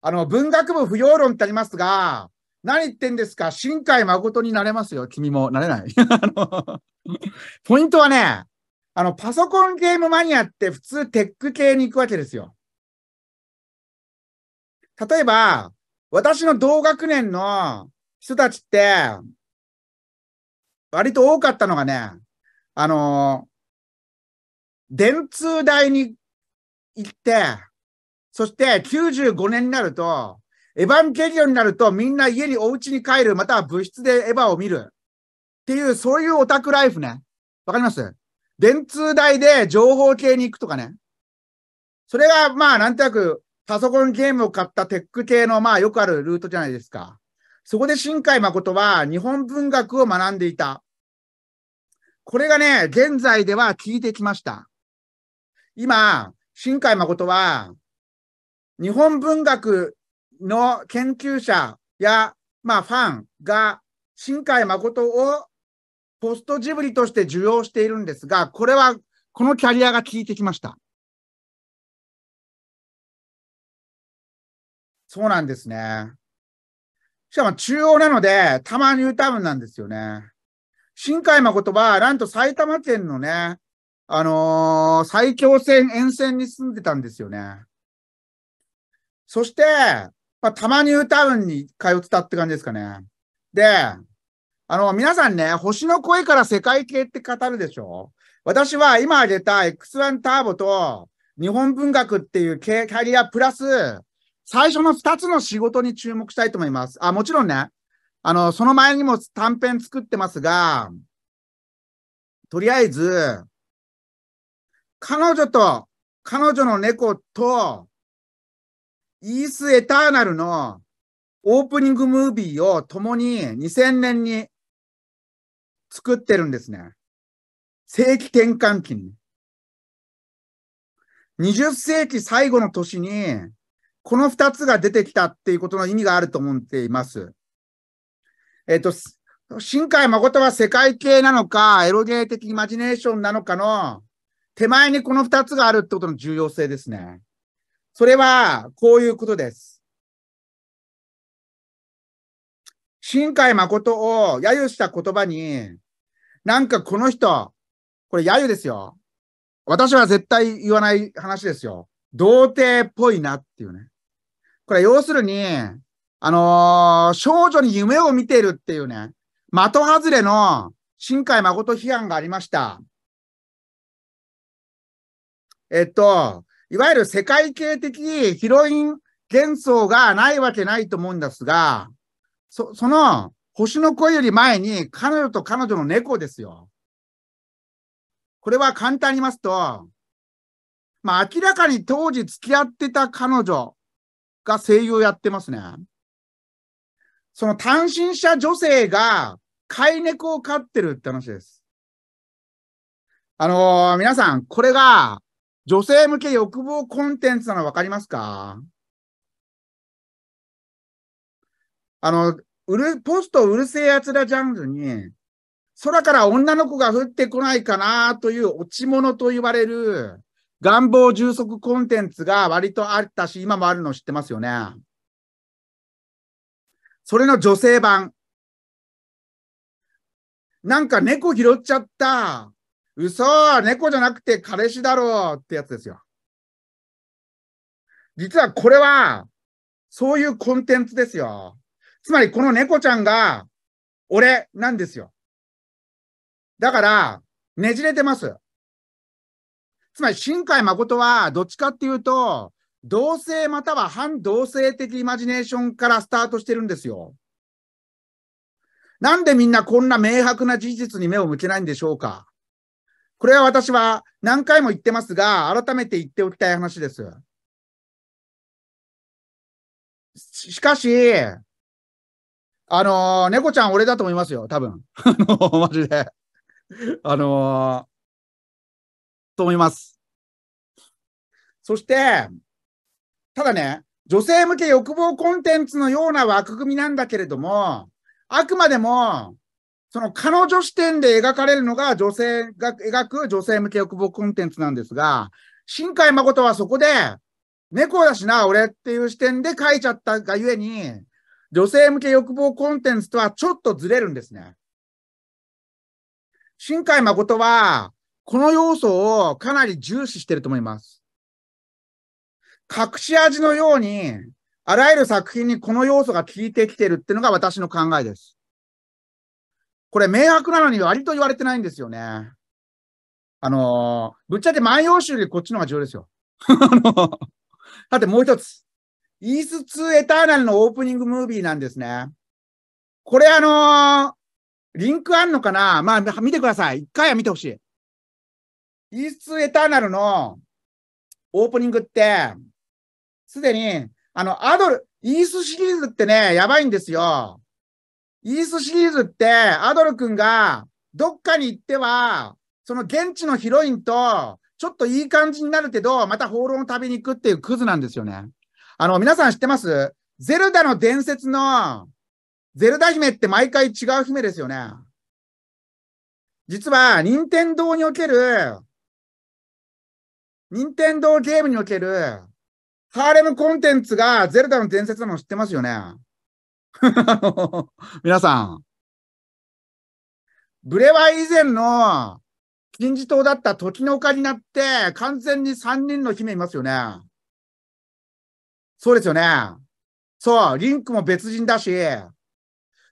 の、文学部不要論ってありますが、何言ってんですか新海誠になれますよ。君もなれない。ポイントはね、あの、パソコンゲームマニアって普通テック系に行くわけですよ。例えば、私の同学年の人たちって、割と多かったのがね、あのー、電通大に行って、そして95年になると、エヴァンゲリオンになるとみんな家にお家に帰る、または部室でエヴァを見る。っていう、そういうオタクライフね。わかります電通台で情報系に行くとかね。それが、まあ、なんとなく、パソコンゲームを買ったテック系の、まあ、よくあるルートじゃないですか。そこで新海誠は日本文学を学んでいた。これがね、現在では効いてきました。今、新海誠は、日本文学の研究者や、まあ、ファンが、新海誠をポストジブリとして受容しているんですが、これは、このキャリアが効いてきました。そうなんですね。しかも中央なので、たまに歌うタウンなんですよね。新海誠は、なんと埼玉県のね、あのー、埼京線沿線に住んでたんですよね。そして、まあ、たまニュータウンに通ってたって感じですかね。で、あの、皆さんね、星の声から世界系って語るでしょ私は今挙げた X1 ターボと日本文学っていうキャリアプラス、最初の二つの仕事に注目したいと思います。あ、もちろんね、あの、その前にも短編作ってますが、とりあえず、彼女と、彼女の猫と、イース・エターナルのオープニングムービーを共に2000年に作ってるんですね。世紀転換期に。20世紀最後の年に、この2つが出てきたっていうことの意味があると思っています。えっ、と、新海誠は世界系なのか、エロゲー的イマジネーションなのかの、手前にこの二つがあるってことの重要性ですね。それは、こういうことです。新海誠を揶揄した言葉に、なんかこの人、これ揶揄ですよ。私は絶対言わない話ですよ。童貞っぽいなっていうね。これ要するに、あのー、少女に夢を見ているっていうね、的外れの新海誠批判がありました。えっと、いわゆる世界系的ヒロイン幻想がないわけないと思うんですが、そその星の声より前に彼女と彼女の猫ですよ。これは簡単に言いますと、まあ明らかに当時付き合ってた彼女が声優をやってますね。その単身者女性が飼い猫を飼ってるって話です。あのー、皆さん、これが女性向け欲望コンテンツなの分かりますかあの、うる、ポストうるせえつらジャンルに、空から女の子が降ってこないかなという落ち物と言われる願望充足コンテンツが割とあったし、今もあるの知ってますよね。それの女性版。なんか猫拾っちゃった。嘘猫じゃなくて彼氏だろうってやつですよ。実はこれは、そういうコンテンツですよ。つまりこの猫ちゃんが、俺なんですよ。だから、ねじれてます。つまり、新海誠は、どっちかっていうと、同性または反同性的イマジネーションからスタートしてるんですよ。なんでみんなこんな明白な事実に目を向けないんでしょうかこれは私は何回も言ってますが、改めて言っておきたい話です。しかし、あのー、猫ちゃん俺だと思いますよ、多分。あのー、マジで。あのー、と思います。そして、ただね、女性向け欲望コンテンツのような枠組みなんだけれども、あくまでも、その彼女視点で描かれるのが女性が描く女性向け欲望コンテンツなんですが、新海誠はそこで、猫だしな、俺っていう視点で書いちゃったがゆえに、女性向け欲望コンテンツとはちょっとずれるんですね。新海誠は、この要素をかなり重視してると思います。隠し味のように、あらゆる作品にこの要素が効いてきてるっていうのが私の考えです。これ、明白なのに割と言われてないんですよね。あのー、ぶっちゃけ万葉集よりこっちの方が重要ですよ。さ て、もう一つ。イース2エターナルのオープニングムービーなんですね。これあのー、リンクあんのかなまあ、見てください。一回は見てほしい。イース2エターナルのオープニングって、すでに、あの、アドル、イースシリーズってね、やばいんですよ。イースシリーズって、アドル君が、どっかに行っては、その現地のヒロインと、ちょっといい感じになるけど、また放浪を食べに行くっていうクズなんですよね。あの、皆さん知ってますゼルダの伝説の、ゼルダ姫って毎回違う姫ですよね。実は、任天堂における、任天堂ゲームにおける、ハーレムコンテンツがゼルダの伝説なの知ってますよね 皆さん。ブレワ以前の金字塔だった時の丘になって、完全に3人の姫いますよね。そうですよね。そう、リンクも別人だし、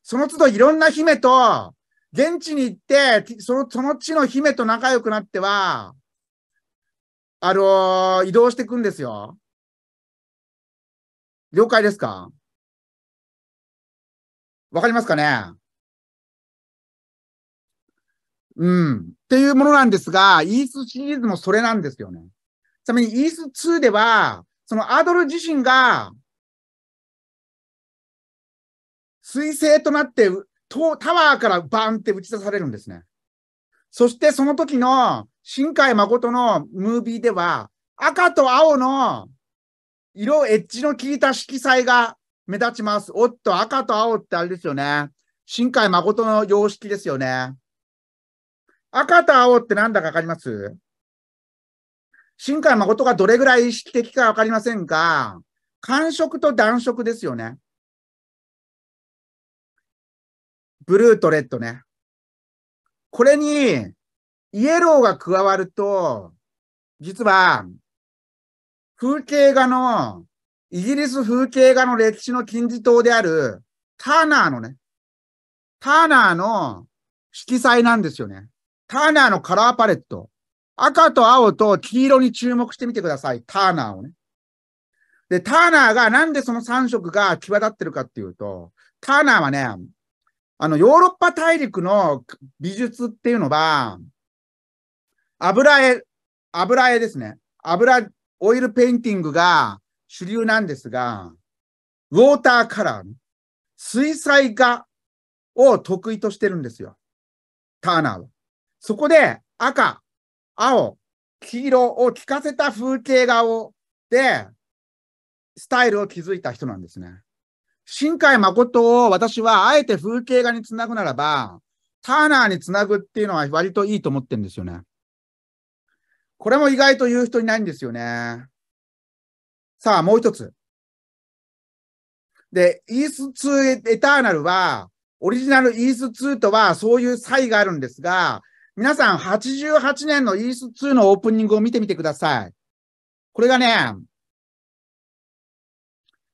その都度いろんな姫と、現地に行って、その、その地の姫と仲良くなっては、あのー、移動していくんですよ。了解ですかわかりますかねうん。っていうものなんですが、イースシリーズもそれなんですよね。ちなみにイース2では、そのアドル自身が、彗星となって、タワーからバンって打ち出されるんですね。そしてその時の新海誠のムービーでは、赤と青の色、エッジの効いた色彩が目立ちます。おっと、赤と青ってあれですよね。新海誠の様式ですよね。赤と青ってなんだかわかります新海誠がどれぐらい意識的かわかりませんが、寒色と暖色ですよね。ブルーとレッドね。これに、イエローが加わると、実は風景画の、イギリス風景画の歴史の金字塔である、ターナーのね、ターナーの色彩なんですよね。ターナーのカラーパレット。赤と青と黄色に注目してみてください。ターナーをね。で、ターナーがなんでその3色が際立ってるかっていうと、ターナーはね、あの、ヨーロッパ大陸の美術っていうのは、油絵、油絵ですね。油オイルペインティングが主流なんですが、ウォーターカラー、水彩画を得意としてるんですよ。ターナーは。そこで赤、青、黄色を効かせた風景画をで、スタイルを築いた人なんですね。新海誠を私はあえて風景画につなぐならば、ターナーにつなぐっていうのは割といいと思ってるんですよね。これも意外と言う人いないんですよね。さあ、もう一つ。で、イース2エターナルは、オリジナルイース2とはそういう差異があるんですが、皆さん88年のイース2のオープニングを見てみてください。これがね、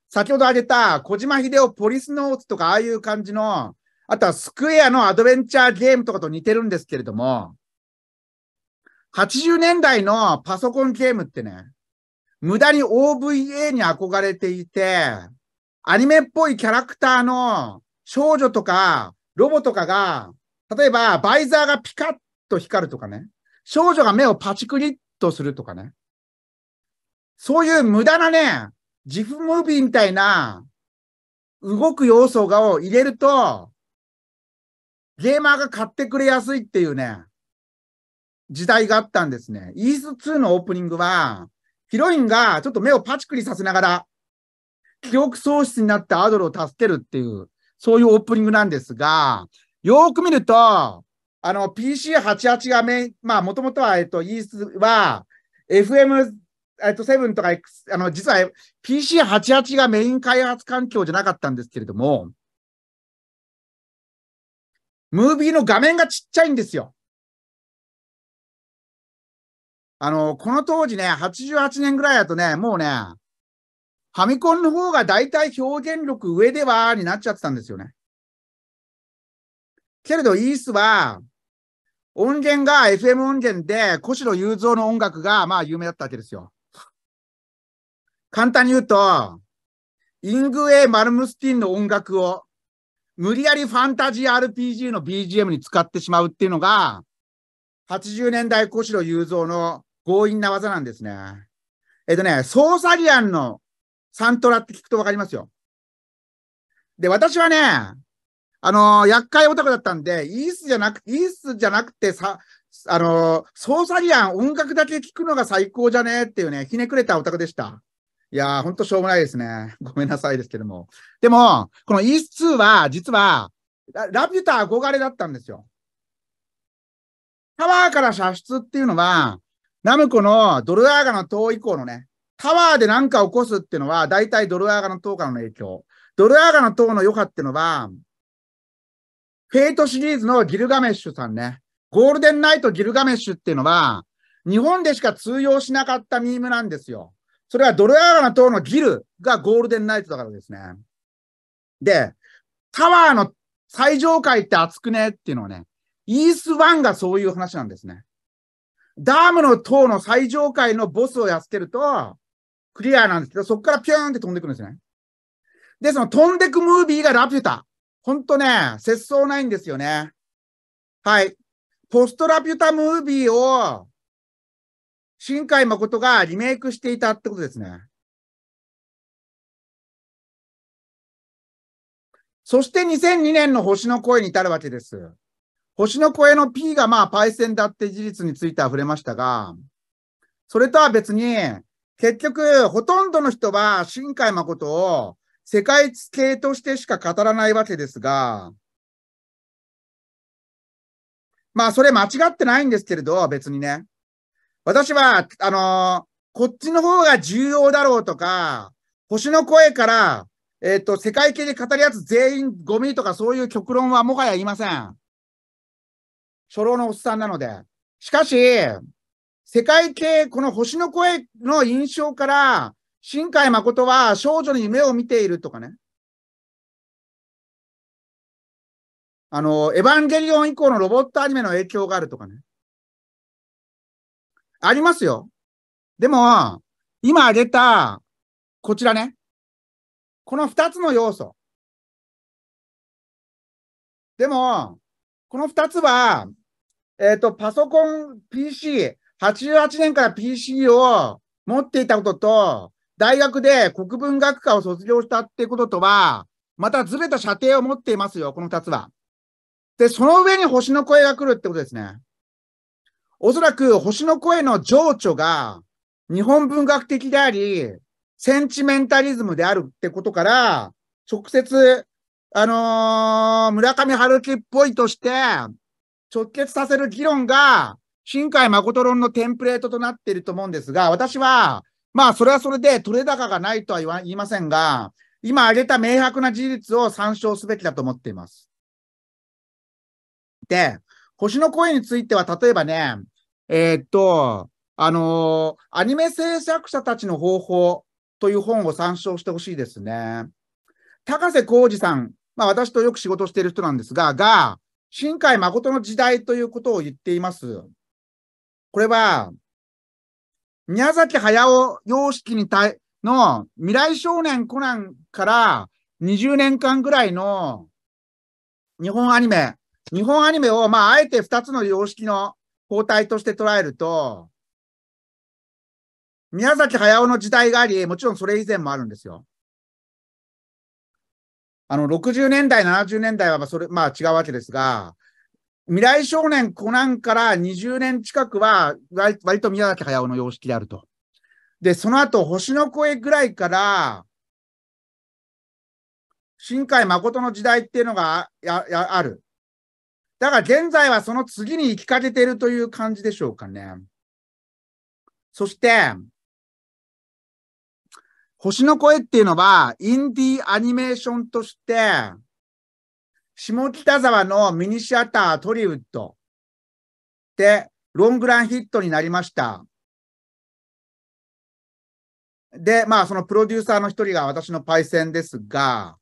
先ほど挙げた小島秀夫ポリスノーツとかああいう感じの、あとはスクエアのアドベンチャーゲームとかと似てるんですけれども、80年代のパソコンゲームってね、無駄に OVA に憧れていて、アニメっぽいキャラクターの少女とかロボとかが、例えばバイザーがピカッと光るとかね、少女が目をパチクリッとするとかね、そういう無駄なね、ジフムービーみたいな動く要素を入れると、ゲーマーが買ってくれやすいっていうね、時代があったんですね。イース2のオープニングは、ヒロインがちょっと目をパチクリさせながら、記憶喪失になったアドルを助けるっていう、そういうオープニングなんですが、よーく見ると、あの、PC88 がめ、まあ、もともとは、えっと、イースは、FM、えっと、7とか、X、あの、実は PC88 がメイン開発環境じゃなかったんですけれども、ムービーの画面がちっちゃいんですよ。あの、この当時ね、88年ぐらいだとね、もうね、ファミコンの方が大体表現力上では、になっちゃってたんですよね。けれど、イースは、音源が FM 音源で、越野雄三の音楽が、まあ、有名だったわけですよ。簡単に言うと、イングウェイ・マルムスティンの音楽を、無理やりファンタジー RPG の BGM に使ってしまうっていうのが、80年代越野雄三の強引な技なんですね。えっとね、ソーサリアンのサントラって聞くとわかりますよ。で、私はね、あのー、厄介オタクだったんで、イースじゃなく、イースじゃなくてさ、あのー、ソーサリアン音楽だけ聞くのが最高じゃねえっていうね、ひねくれたオタクでした。いやー、ほんとしょうもないですね。ごめんなさいですけども。でも、このイース2は、実は、ラピュタ憧れだったんですよ。タワーから射出っていうのは、ナムコのドルアーガの塔以降のね、タワーで何か起こすっていうのは、大体ドルアーガの塔からの影響。ドルアーガの塔の余波っていうのは、フェイトシリーズのギルガメッシュさんね。ゴールデンナイトギルガメッシュっていうのは、日本でしか通用しなかったミームなんですよ。それはドルアーガの塔のギルがゴールデンナイトだからですね。で、タワーの最上階って熱くねっていうのはね、イースワンがそういう話なんですね。ダムの塔の最上階のボスをやっつけると、クリアなんですけど、そこからピューンって飛んでくるんですね。で、その飛んでくムービーがラピュタ。ほんとね、節操ないんですよね。はい。ポストラピュタムービーを、新海誠がリメイクしていたってことですね。そして2002年の星の声に至るわけです。星の声の P がまあパイセンだって事実については触れましたが、それとは別に、結局、ほとんどの人は新海誠を世界系としてしか語らないわけですが、まあ、それ間違ってないんですけれど、別にね。私は、あのこっちの方が重要だろうとか、星の声から、えっ、ー、と、世界系で語るやつ全員ゴミとかそういう極論はもはや言いません。初老のおっさんなので。しかし、世界系、この星の声の印象から、新海誠は少女に夢を見ているとかね。あの、エヴァンゲリオン以降のロボットアニメの影響があるとかね。ありますよ。でも、今挙げた、こちらね。この二つの要素。でも、この2つは、えっ、ー、と、パソコン PC、88年から PC を持っていたことと、大学で国文学科を卒業したってこととは、またずれた射程を持っていますよ、この2つは。で、その上に星の声が来るってことですね。おそらく星の声の情緒が日本文学的であり、センチメンタリズムであるってことから、直接あのー、村上春樹っぽいとして、直結させる議論が、新海誠論のテンプレートとなっていると思うんですが、私は、まあ、それはそれで取れ高がないとは言いませんが、今挙げた明白な事実を参照すべきだと思っています。で、星の声については、例えばね、えー、っと、あのー、アニメ制作者たちの方法という本を参照してほしいですね。高瀬浩二さんまあ、私とよく仕事している人なんですが、が、新海誠の時代ということを言っています。これは、宮崎駿様式に対、の未来少年コナンから20年間ぐらいの日本アニメ、日本アニメを、まあ、あえて2つの様式の包帯として捉えると、宮崎駿の時代があり、もちろんそれ以前もあるんですよ。あの、60年代、70年代はそれ、まあ違うわけですが、未来少年コナンから20年近くは割、割と宮崎駿の様式であると。で、その後、星の声ぐらいから、新海誠の時代っていうのがややある。だから現在はその次に行きかけているという感じでしょうかね。そして、星の声っていうのは、インディーアニメーションとして、下北沢のミニシアタートリウッドで、ロングランヒットになりました。で、まあ、そのプロデューサーの一人が私のパイセンですが、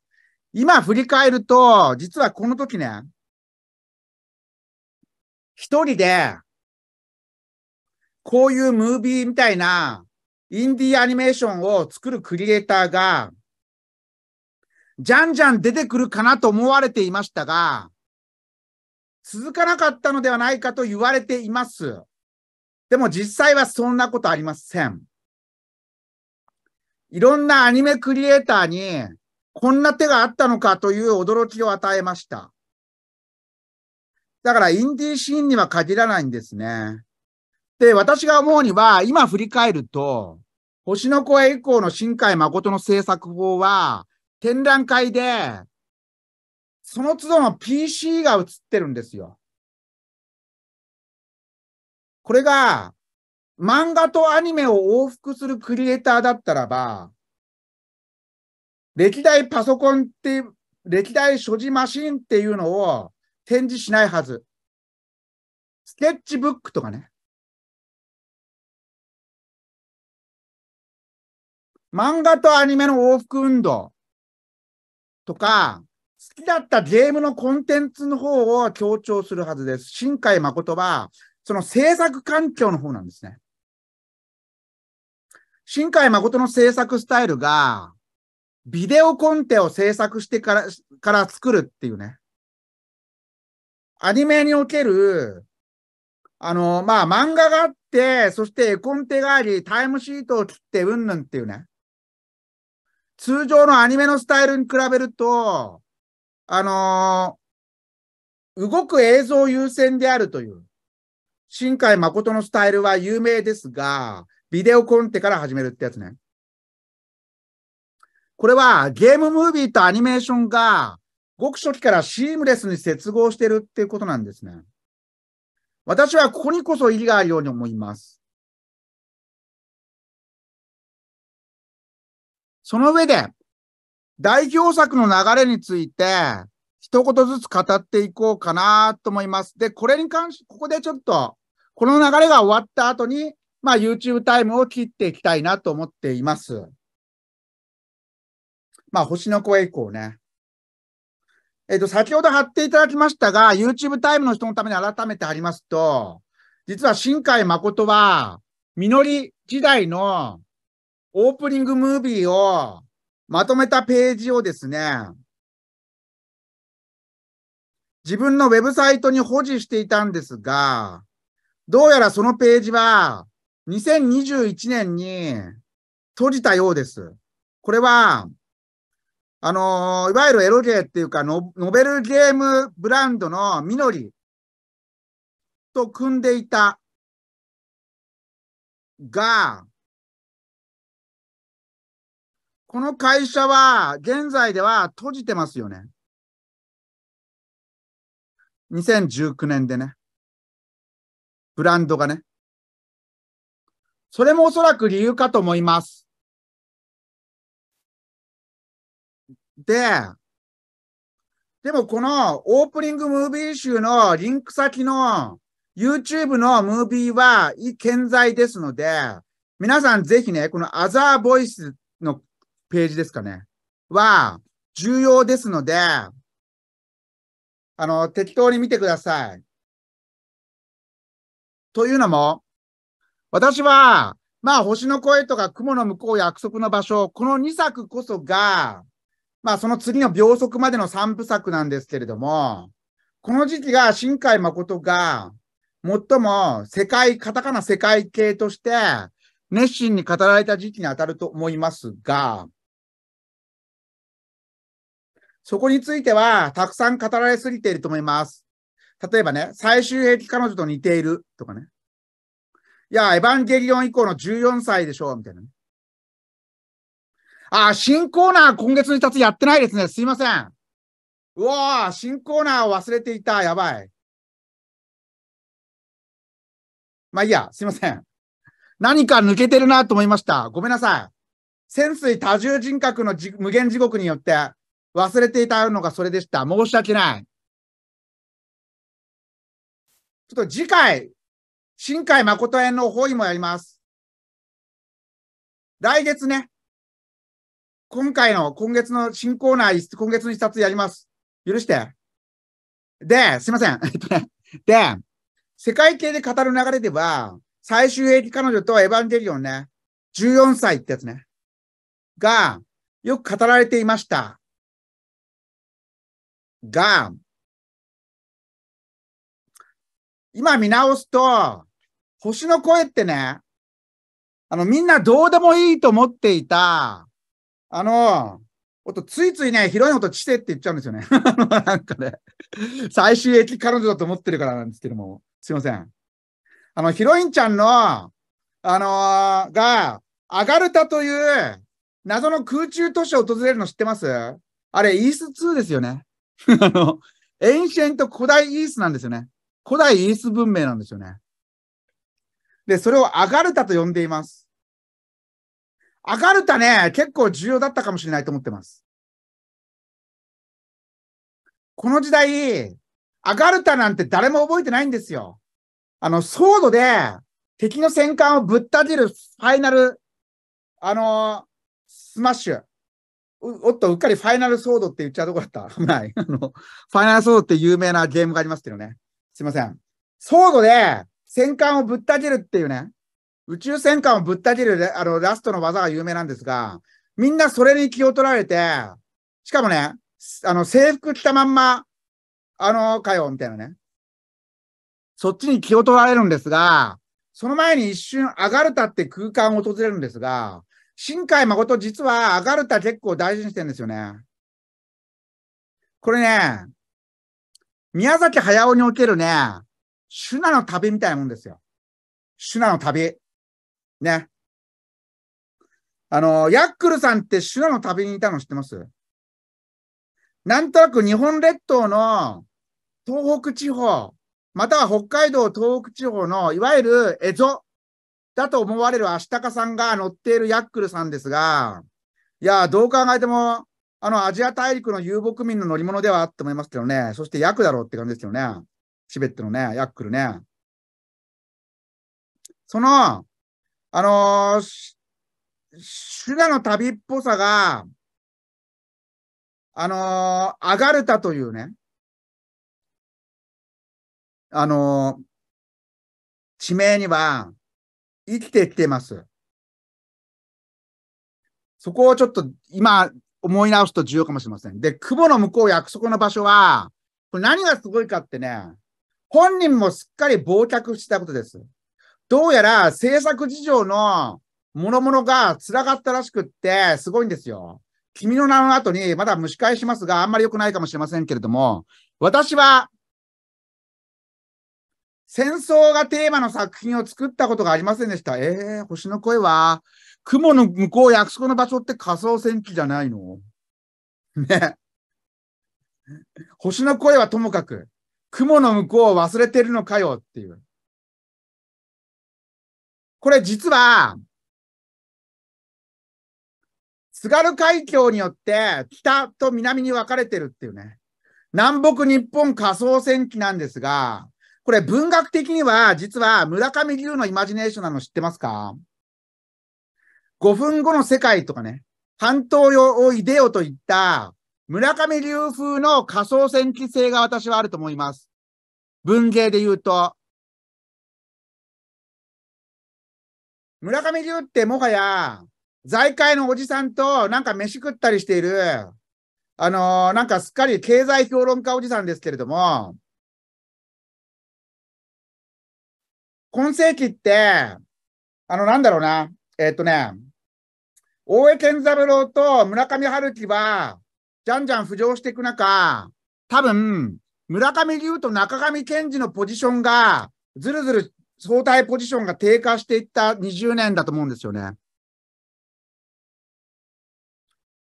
今振り返ると、実はこの時ね、一人で、こういうムービーみたいなインディーアニメーションを作るクリエイターが、じゃんじゃん出てくるかなと思われていましたが、続かなかったのではないかと言われています。でも実際はそんなことありません。いろんなアニメクリエイターに、こんな手があったのかという驚きを与えました。だからインディーシーンには限らないんですね。で、私が思うには、今振り返ると、星の声以降の新海誠の制作法は、展覧会で、その都度の PC が映ってるんですよ。これが、漫画とアニメを往復するクリエイターだったらば、歴代パソコンって、歴代所持マシンっていうのを展示しないはず。スケッチブックとかね。漫画とアニメの往復運動とか、好きだったゲームのコンテンツの方を強調するはずです。新海誠は、その制作環境の方なんですね。新海誠の制作スタイルが、ビデオコンテを制作してから、から作るっていうね。アニメにおける、あの、まあ、漫画があって、そして絵コンテがあり、タイムシートを切ってうんぬんっていうね。通常のアニメのスタイルに比べると、あのー、動く映像優先であるという、新海誠のスタイルは有名ですが、ビデオコンテから始めるってやつね。これはゲームムービーとアニメーションが、ごく初期からシームレスに接合してるっていうことなんですね。私はここにこそ意義があるように思います。その上で、代表作の流れについて、一言ずつ語っていこうかなと思います。で、これに関し、ここでちょっと、この流れが終わった後に、まあ YouTube タイムを切っていきたいなと思っています。まあ星の声以降ね。えっ、と、先ほど貼っていただきましたが、YouTube タイムの人のために改めて貼りますと、実は新海誠は、実り時代のオープニングムービーをまとめたページをですね、自分のウェブサイトに保持していたんですが、どうやらそのページは2021年に閉じたようです。これは、あのいわゆるエロゲーっていうかノ、ノベルゲームブランドのミノリと組んでいたが、この会社は、現在では閉じてますよね。2019年でね。ブランドがね。それもおそらく理由かと思います。で、でもこのオープニングムービー集のリンク先の YouTube のムービーは健在ですので、皆さんぜひね、このアザーボイスページですかね、は重要ですので、あの、適当に見てください。というのも、私は、まあ、星の声とか雲の向こう約束の場所、この2作こそが、まあ、その次の秒速までの3部作なんですけれども、この時期が新海誠が、最も世界、カタカナ世界系として、熱心に語られた時期に当たると思いますが、そこについては、たくさん語られすぎていると思います。例えばね、最終兵器彼女と似ているとかね。いや、エヴァンゲリオン以降の14歳でしょうみたいなね。あ、新コーナー今月に2つやってないですね。すいません。うわぁ、新コーナーを忘れていた。やばい。まあいいや、すいません。何か抜けてるなと思いました。ごめんなさい。潜水多重人格の無限地獄によって、忘れていたのがそれでした。申し訳ない。ちょっと次回、新海誠園の方にもやります。来月ね、今回の、今月の新コーナー、今月の一冊やります。許して。で、すいません。で、世界系で語る流れでは、最終兵器彼女とエヴァンゲリオンね、14歳ってやつね、が、よく語られていました。が、今見直すと、星の声ってね、あの、みんなどうでもいいと思っていた、あの、とついついね、広いと知性って言っちゃうんですよね。なんかね、最終駅彼女だと思ってるからなんですけども、すいません。あの、ヒロインちゃんの、あのー、が、アガルタという謎の空中都市を訪れるの知ってますあれ、イース2ですよね。あの、エンシェント古代イースなんですよね。古代イース文明なんですよね。で、それをアガルタと呼んでいます。アガルタね、結構重要だったかもしれないと思ってます。この時代、アガルタなんて誰も覚えてないんですよ。あの、ソードで敵の戦艦をぶった切るファイナル、あのー、スマッシュ。おっと、うっかりファイナルソードって言っちゃうとこだった。危ない。あの、ファイナルソードって有名なゲームがありますけどね。すいません。ソードで戦艦をぶった切るっていうね、宇宙戦艦をぶった切るあのラストの技が有名なんですが、みんなそれに気を取られて、しかもね、あの、制服着たまんま、あの、かよ、みたいなね。そっちに気を取られるんですが、その前に一瞬、アガルタって空間を訪れるんですが、新海誠、実はアガルタ結構大事にしてるんですよね。これね、宮崎駿におけるね、シュナの旅みたいなもんですよ。シュナの旅。ね。あの、ヤックルさんってシュナの旅にいたの知ってますなんとなく日本列島の東北地方、または北海道東北地方のいわゆる蝦夷だと思われるアシタカさんが乗っているヤックルさんですが、いや、どう考えても、あの、アジア大陸の遊牧民の乗り物ではって思いますけどね。そしてヤクだろうって感じですよね。チベットのね、ヤックルね。その、あのシュナの旅っぽさが、あのー、アガルタというね、あのー、地名には、生きてきてます。そこをちょっと今思い直すと重要かもしれません。で、雲の向こう約束の場所は、これ何がすごいかってね、本人もすっかり忘却したことです。どうやら制作事情の諸々が辛かったらしくって、すごいんですよ。君の名の後にまだ蒸し返しますが、あんまり良くないかもしれませんけれども、私は戦争がテーマの作品を作ったことがありませんでした。えー、星の声は、雲の向こう約束の場所って仮想戦記じゃないのね。星の声はともかく、雲の向こうを忘れてるのかよっていう。これ実は、津軽海峡によって北と南に分かれてるっていうね。南北日本仮想戦記なんですが、これ文学的には、実は村上龍のイマジネーションなの知ってますか ?5 分後の世界とかね、半島用をいでよといった村上龍風の仮想戦記性が私はあると思います。文芸で言うと。村上龍ってもはや、財界のおじさんとなんか飯食ったりしている、あのー、なんかすっかり経済評論家おじさんですけれども、今世紀って、あの、なんだろうな、えー、っとね、大江健三郎と村上春樹は、じゃんじゃん浮上していく中、多分、村上龍と中上健二のポジションが、ずるずる相対ポジションが低下していった20年だと思うんですよね。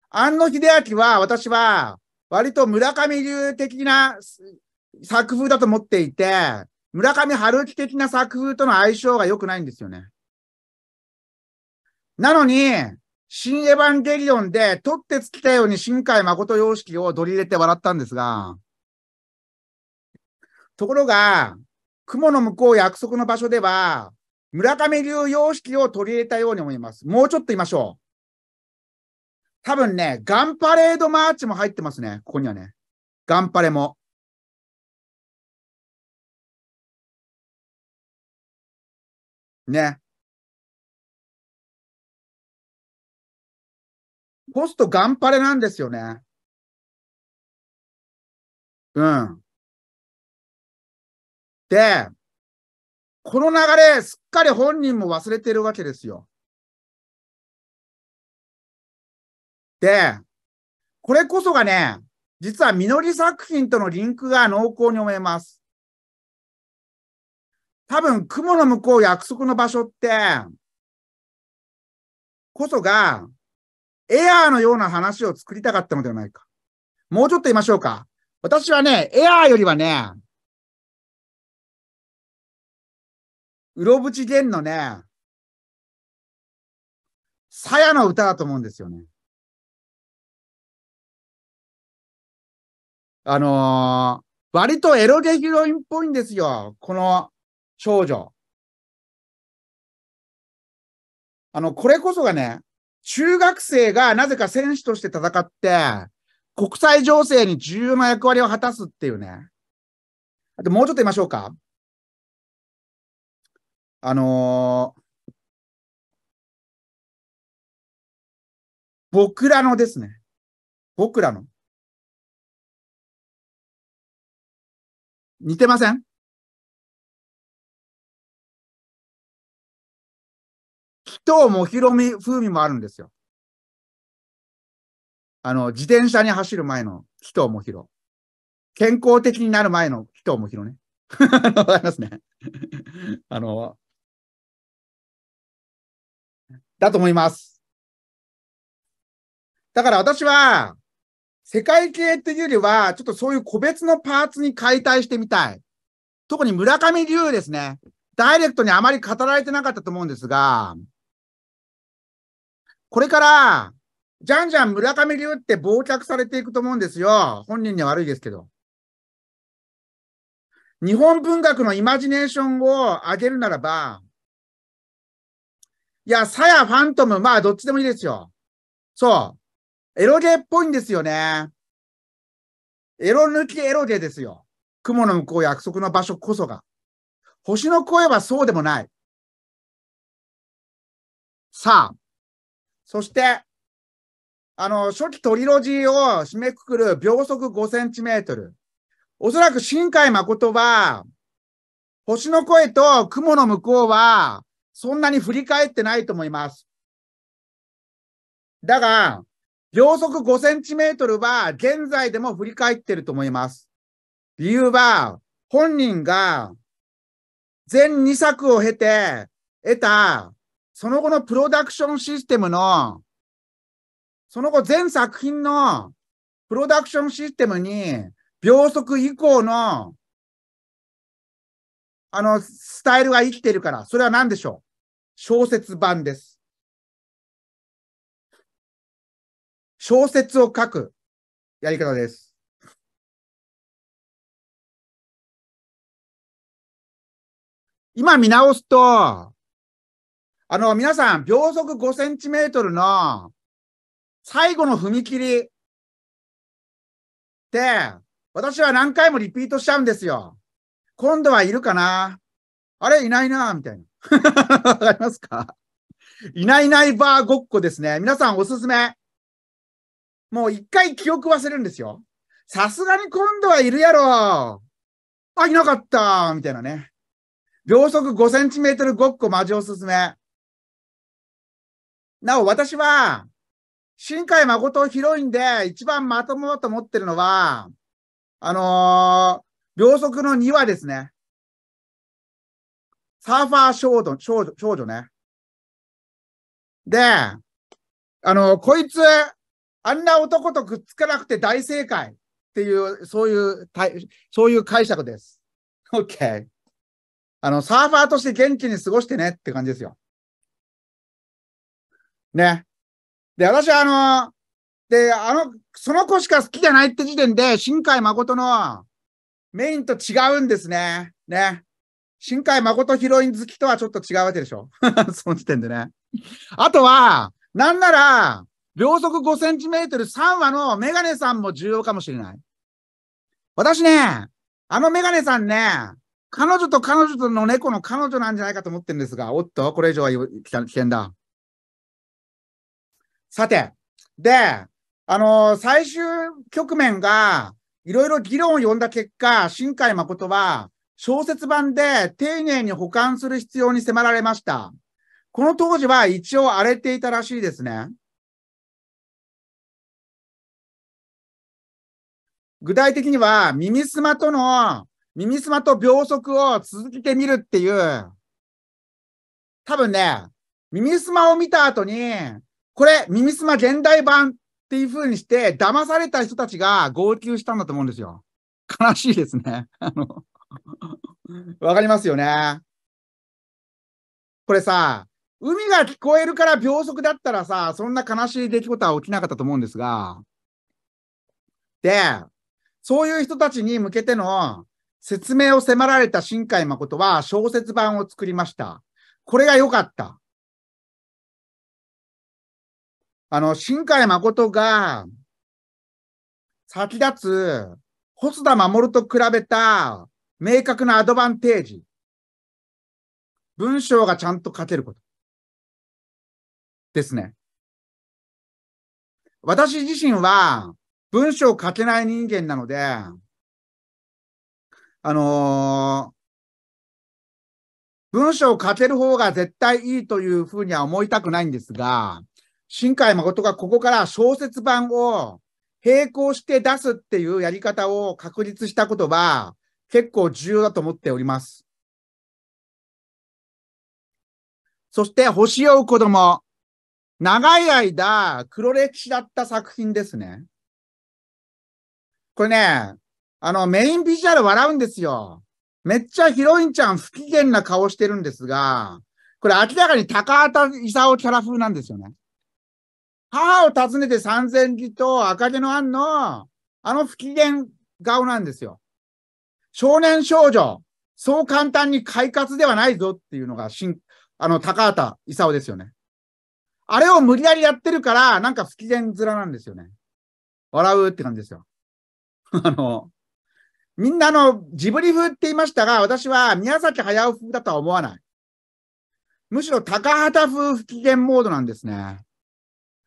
安野秀明は、私は、割と村上流的な作風だと思っていて、村上春樹的な作風との相性が良くないんですよね。なのに、新エヴァンゲリオンで取ってつきたように新海誠様式を取り入れて笑ったんですが、ところが、雲の向こう約束の場所では、村上流様式を取り入れたように思います。もうちょっと言いましょう。多分ね、ガンパレードマーチも入ってますね。ここにはね。ガンパレも。ね。ポストガンパレなんですよね。うん。で、この流れ、すっかり本人も忘れてるわけですよ。で、これこそがね、実は実り作品とのリンクが濃厚に思えます。多分、雲の向こう約束の場所って、こそが、エアーのような話を作りたかったのではないか。もうちょっと言いましょうか。私はね、エアーよりはね、うろぶちげんのね、さやの歌だと思うんですよね。あのー、割とエロゲヒロインっぽいんですよ。この少女。あの、これこそがね、中学生がなぜか選手として戦って、国際情勢に重要な役割を果たすっていうね。あともうちょっと言いましょうか。あのー、僕らのですね。僕らの。似てません今日もひろみ風味もあるんですよ。あの、自転車に走る前の紀藤もひろ。健康的になる前の紀藤もひろね。ござりますね。あの、だと思います。だから私は、世界系っていうよりは、ちょっとそういう個別のパーツに解体してみたい。特に村上龍ですね。ダイレクトにあまり語られてなかったと思うんですが、これから、じゃんじゃん村上流って忘却されていくと思うんですよ。本人には悪いですけど。日本文学のイマジネーションを上げるならば、いや、さやファントム、まあどっちでもいいですよ。そう。エロゲーっぽいんですよね。エロ抜きエロゲーですよ。雲の向こう約束の場所こそが。星の声はそうでもない。さあ、そして、あの、初期トリロジーを締めくくる秒速5センチメートル。おそらく新海誠は、星の声と雲の向こうは、そんなに振り返ってないと思います。だが、秒速5センチメートルは現在でも振り返ってると思います。理由は、本人が全2作を経て得たその後のプロダクションシステムの、その後全作品のプロダクションシステムに、秒速以降の、あの、スタイルが生きてるから、それは何でしょう小説版です。小説を書くやり方です。今見直すと、あの、皆さん、秒速5センチメートルの最後の踏切って、私は何回もリピートしちゃうんですよ。今度はいるかなあれいないなみたいな。わかりますかいないいないバーごっこですね。皆さんおすすめ。もう一回記憶忘れるんですよ。さすがに今度はいるやろ。あ、いなかったみたいなね。秒速5センチメートルごっこマジおすすめ。なお、私は、新海誠ヒロインで一番まともだと思ってるのは、あのー、秒速の2話ですね。サーファー少女、少女、少女ね。で、あのー、こいつ、あんな男とくっつかなくて大正解っていう、そういう、そういう解釈です。OK。あの、サーファーとして元気に過ごしてねって感じですよ。ね。で、私はあの、で、あの、その子しか好きじゃないって時点で、新海誠のメインと違うんですね。ね。新海誠ヒロイン好きとはちょっと違うわけでしょ その時点でね。あとは、なんなら、秒速5センチメートル3話のメガネさんも重要かもしれない。私ね、あのメガネさんね、彼女と彼女との猫の彼女なんじゃないかと思ってるんですが、おっと、これ以上は危険だ。さて、で、あのー、最終局面が、いろいろ議論を呼んだ結果、新海誠は、小説版で丁寧に保管する必要に迫られました。この当時は一応荒れていたらしいですね。具体的には、耳すまとの、耳すまと秒速を続けてみるっていう、多分ね、耳すまを見た後に、これ、耳すま現代版っていう風にして、騙された人たちが号泣したんだと思うんですよ。悲しいですね。あのわかりますよね。これさ、海が聞こえるから秒速だったらさ、そんな悲しい出来事は起きなかったと思うんですが、で、そういう人たちに向けての説明を迫られた新海誠は小説版を作りました。これが良かった。あの、新海誠が先立つ細田守と比べた明確なアドバンテージ。文章がちゃんと書けること。ですね。私自身は文章を書けない人間なので、あのー、文章を書ける方が絶対いいというふうには思いたくないんですが、新海誠がここから小説版を並行して出すっていうやり方を確立したことは結構重要だと思っております。そして星を追う子供。長い間黒歴史だった作品ですね。これね、あのメインビジュアル笑うんですよ。めっちゃヒロインちゃん不機嫌な顔してるんですが、これ明らかに高畑勲キャラ風なんですよね。母を訪ねて三千里と赤毛の案の、あの不機嫌顔なんですよ。少年少女、そう簡単に快活ではないぞっていうのが、新、あの、高畑勲ですよね。あれを無理やりやってるから、なんか不機嫌面なんですよね。笑うって感じですよ。あの、みんなのジブリ風って言いましたが、私は宮崎駿風だとは思わない。むしろ高畑風不機嫌モードなんですね。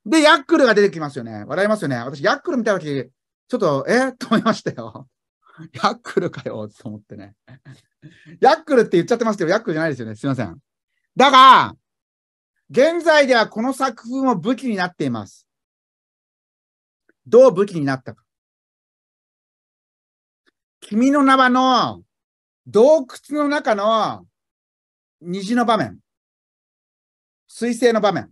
で、ヤックルが出てきますよね。笑いますよね。私、ヤックル見たとき、ちょっと、え と思いましたよ。ヤックルかよ、と思ってね。ヤックルって言っちゃってますけど、ヤックルじゃないですよね。すいません。だが、現在ではこの作風も武器になっています。どう武器になったか。君の名はの洞窟の中の虹の場面、水星の場面。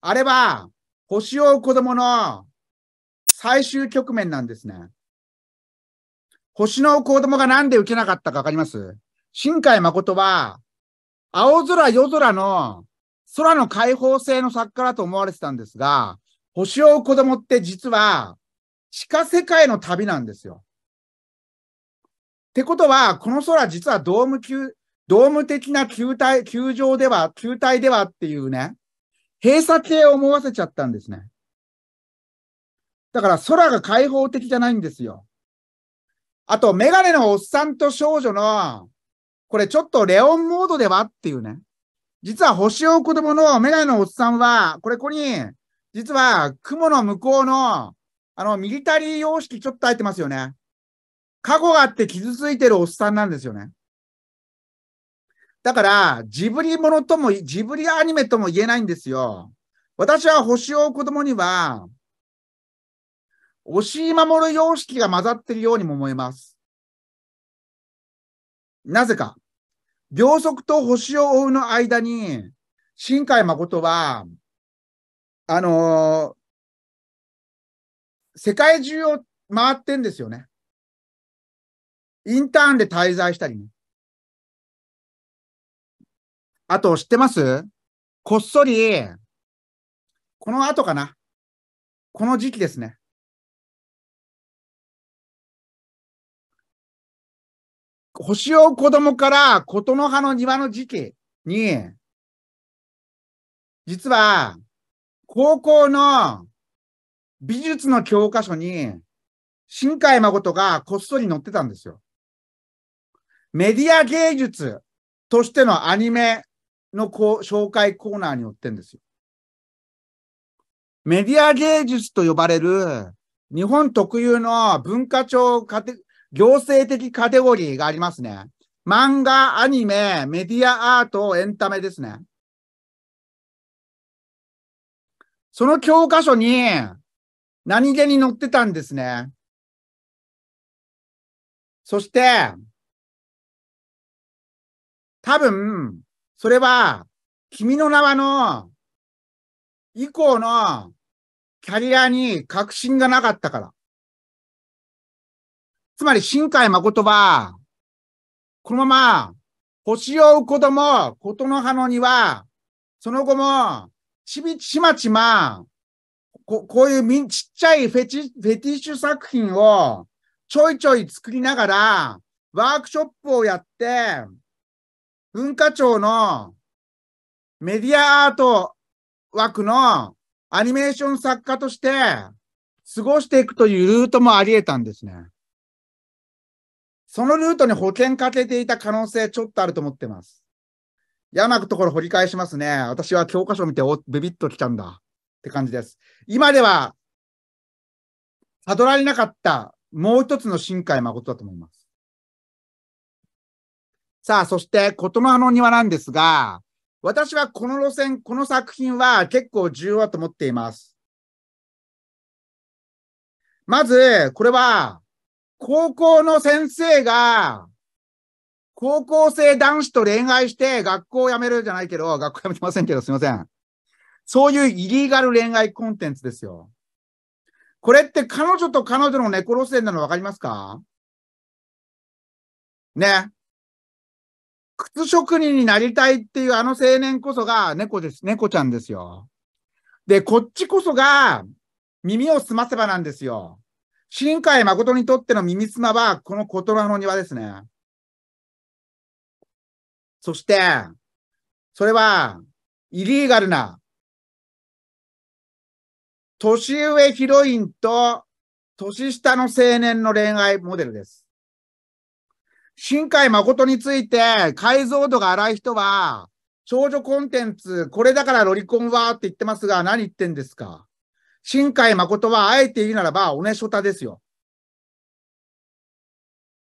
あれは、星を追う子供の最終局面なんですね。星の子供がなんで受けなかったかわかります新海誠は、青空夜空の空の開放性の作家だと思われてたんですが、星を追う子供って実は地下世界の旅なんですよ。ってことは、この空実はドーム級、ドーム的な球体、球場では、球体ではっていうね、閉鎖系を思わせちゃったんですね。だから空が開放的じゃないんですよ。あと、メガネのおっさんと少女の、これちょっとレオンモードではっていうね。実は星を子供のメガネのおっさんは、これここに、実は雲の向こうの、あの、ミリタリー様式ちょっと入ってますよね。過去があって傷ついてるおっさんなんですよね。だから、ジブリものとも、ジブリアニメとも言えないんですよ。私は星を子供には、押し守る様式が混ざっているようにも思えます。なぜか、秒速と星を追うの間に、新海誠は、あのー、世界中を回ってんですよね。インターンで滞在したりね。あと、知ってますこっそり、この後かな。この時期ですね。星を子供から琴の葉の庭の時期に、実は、高校の美術の教科書に、新海誠がこっそり載ってたんですよ。メディア芸術としてのアニメのこう紹介コーナーに載ってんですよ。メディア芸術と呼ばれる日本特有の文化庁カテ行政的カテゴリーがありますね。漫画、アニメ、メディアアート、エンタメですね。その教科書に何気に載ってたんですね。そして、多分、それは、君の名はの以降のキャリアに確信がなかったから。つまり、新海誠は、このまま、星を追う子供、ことの葉のには、その後も、ちび、ちまちま、ここういうみちっちゃいフェチ、フェティッシュ作品をちょいちょい作りながら、ワークショップをやって、文化庁のメディアアート枠のアニメーション作家として過ごしていくというルートもあり得たんですね。そのルートに保険かけていた可能性ちょっとあると思ってます。山くところ掘り返しますね。私は教科書見ておビビッときたんだって感じです。今では、辿られなかったもう一つの新海誠だと思います。さあ、そして、琴の葉の庭なんですが、私はこの路線、この作品は結構重要だと思っています。まず、これは、高校の先生が、高校生男子と恋愛して学校を辞めるじゃないけど、学校辞めてませんけど、すいません。そういうイリーガル恋愛コンテンツですよ。これって彼女と彼女の猫路線なの分かりますかね。靴職人になりたいっていうあの青年こそが猫です。猫ちゃんですよ。で、こっちこそが耳を澄ませばなんですよ。新海誠にとっての耳すまは、この言葉の庭ですね。そして、それは、イリーガルな、年上ヒロインと年下の青年の恋愛モデルです。新海誠について解像度が荒い人は、少女コンテンツ、これだからロリコンはって言ってますが、何言ってんですか新海誠はあえて言うならば、おねしょたですよ。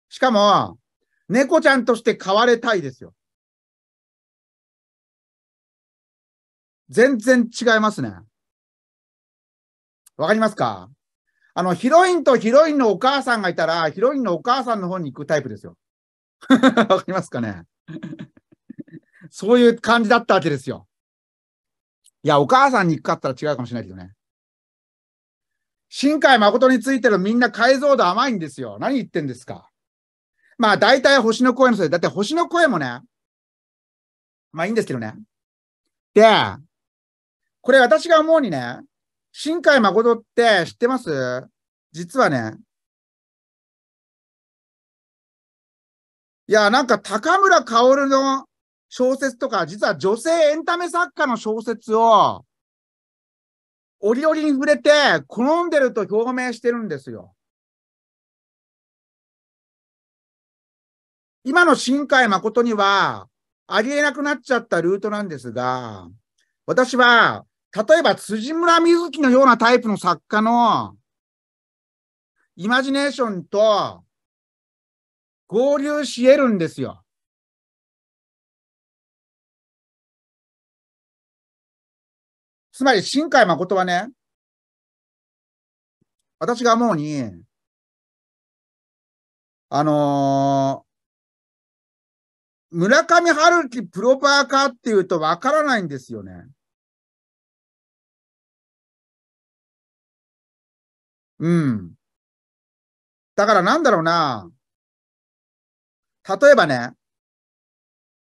しかも、猫ちゃんとして飼われたいですよ。全然違いますね。わかりますかあの、ヒロインとヒロインのお母さんがいたら、ヒロインのお母さんの方に行くタイプですよ。わかりますかねそういう感じだったわけですよ。いや、お母さんに行くかったら違うかもしれないけどね。新海誠についてのみんな解像度甘いんですよ。何言ってんですか。まあ、大体星の声のせいで、だって星の声もね、まあいいんですけどね。で、これ私が思うにね、新海誠って知ってます実はね、いや、なんか高村薫の小説とか、実は女性エンタメ作家の小説を、折々に触れて、好んでると表明してるんですよ。今の新海誠には、ありえなくなっちゃったルートなんですが、私は、例えば辻村瑞希のようなタイプの作家の、イマジネーションと合流し得るんですよ。つまり、新海誠はね、私が思うに、あのー、村上春樹プロパーかっていうとわからないんですよね。うん。だからなんだろうな。例えばね、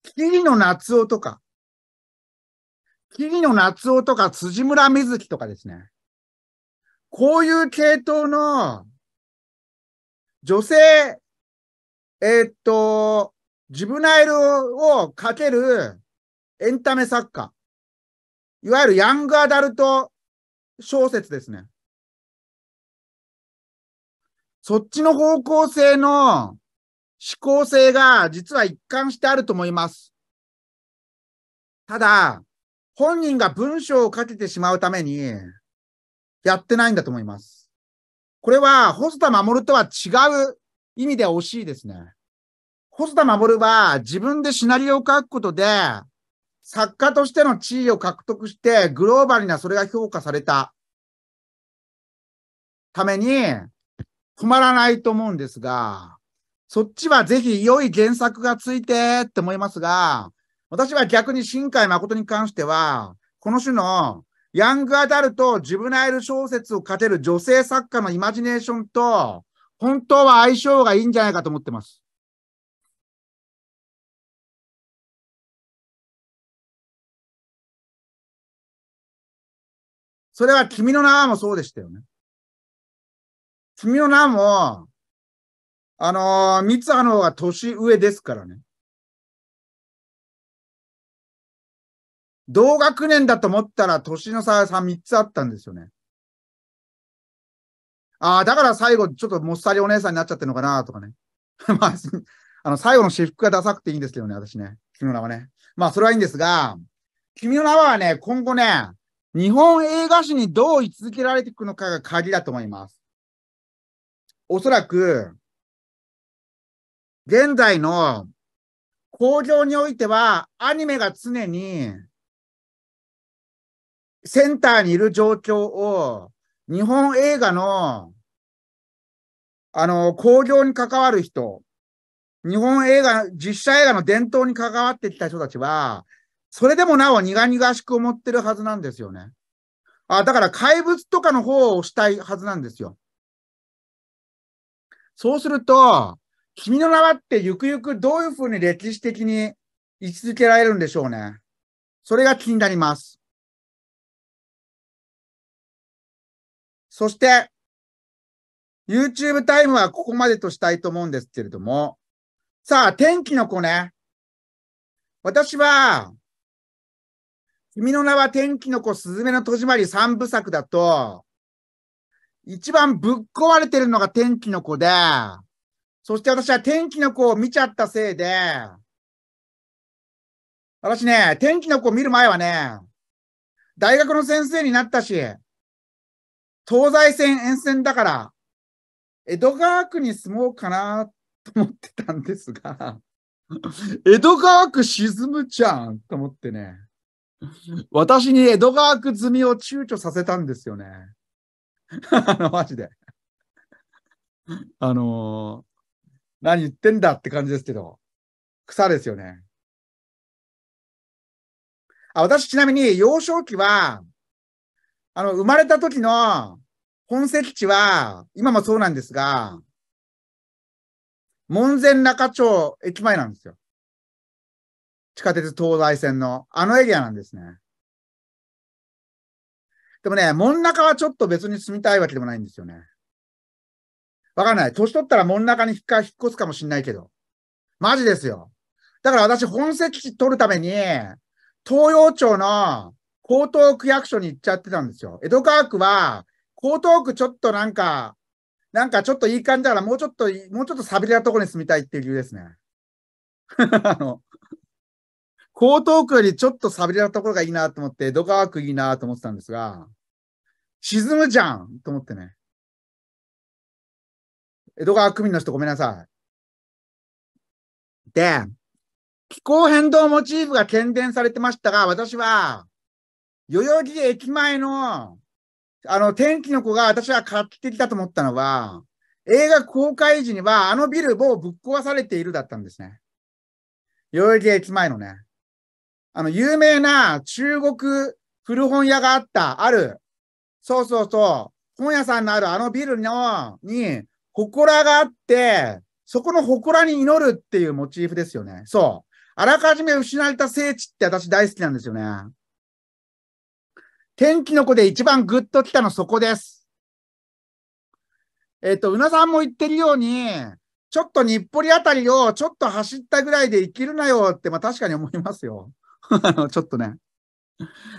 桐野夏男とか、桐野夏男とか辻村瑞希とかですね。こういう系統の女性、えー、っと、ジブナイルをかけるエンタメ作家。いわゆるヤングアダルト小説ですね。そっちの方向性の思考性が実は一貫してあると思います。ただ、本人が文章を書けてしまうために、やってないんだと思います。これは、細田守とは違う意味で惜しいですね。細田守は自分でシナリオを書くことで、作家としての地位を獲得して、グローバルなそれが評価されたために、困らないと思うんですが、そっちはぜひ良い原作がついてって思いますが、私は逆に新海誠に関しては、この種のヤングアダルト、ジブナイル小説を勝てる女性作家のイマジネーションと、本当は相性がいいんじゃないかと思ってます。それは君の名もそうでしたよね。君の名も、あのー、三葉の方が年上ですからね。同学年だと思ったら年の差は3つあったんですよね。ああ、だから最後ちょっともっさりお姉さんになっちゃってるのかなとかね。まあ、あの、最後の私服がダサくていいんですけどね、私ね。君の名はね。まあ、それはいいんですが、君の名はね、今後ね、日本映画史にどう位置づけられていくのかが鍵だと思います。おそらく、現在の工場においては、アニメが常にセンターにいる状況を、日本映画の、あの、工業に関わる人、日本映画、実写映画の伝統に関わってきた人たちは、それでもなお苦々しく思ってるはずなんですよね。あ、だから怪物とかの方をしたいはずなんですよ。そうすると、君の名はってゆくゆくどういうふうに歴史的に位置づけられるんでしょうね。それが気になります。そして、YouTube タイムはここまでとしたいと思うんですけれども、さあ、天気の子ね。私は、君の名は天気の子、すずめの戸締まり三部作だと、一番ぶっ壊れてるのが天気の子で、そして私は天気の子を見ちゃったせいで、私ね、天気の子を見る前はね、大学の先生になったし、東西線沿線だから、江戸川区に住もうかなと思ってたんですが、江戸川区沈むじゃんと思ってね、私に江戸川区済みを躊躇させたんですよね。あの、マジで。あのー何言ってんだって感じですけど、草ですよね。あ、私ちなみに幼少期は、あの、生まれた時の本籍地は、今もそうなんですが、門前仲町駅前なんですよ。地下鉄東西線の、あのエリアなんですね。でもね、門中はちょっと別に住みたいわけでもないんですよね。わかんない。年取ったら真ん中に引っ引っ越すかもしんないけど。マジですよ。だから私、本籍取るために、東洋町の江東区役所に行っちゃってたんですよ。江戸川区は、江東区ちょっとなんか、なんかちょっといい感じだから、もうちょっと、もうちょっとサビれたところに住みたいっていう理由ですね。あの、江東区よりちょっとサビれたところがいいなと思って、江戸川区いいなと思ってたんですが、沈むじゃんと思ってね。江戸川区民の人ごめんなさい。で、気候変動モチーフが喧伝されてましたが、私は、代々木駅前の、あの、天気の子が私は買ってきたと思ったのは、映画公開時には、あのビルをぶっ壊されているだったんですね。代々木駅前のね。あの、有名な中国古本屋があった、ある、そうそうそう、本屋さんのあるあのビルの、に、祠があって、そこの祠に祈るっていうモチーフですよね。そう。あらかじめ失われた聖地って私大好きなんですよね。天気の子で一番グッと来たのそこです。えっと、うなさんも言ってるように、ちょっと日暮里あたりをちょっと走ったぐらいで生きるなよって、まあ確かに思いますよ。あの、ちょっとね。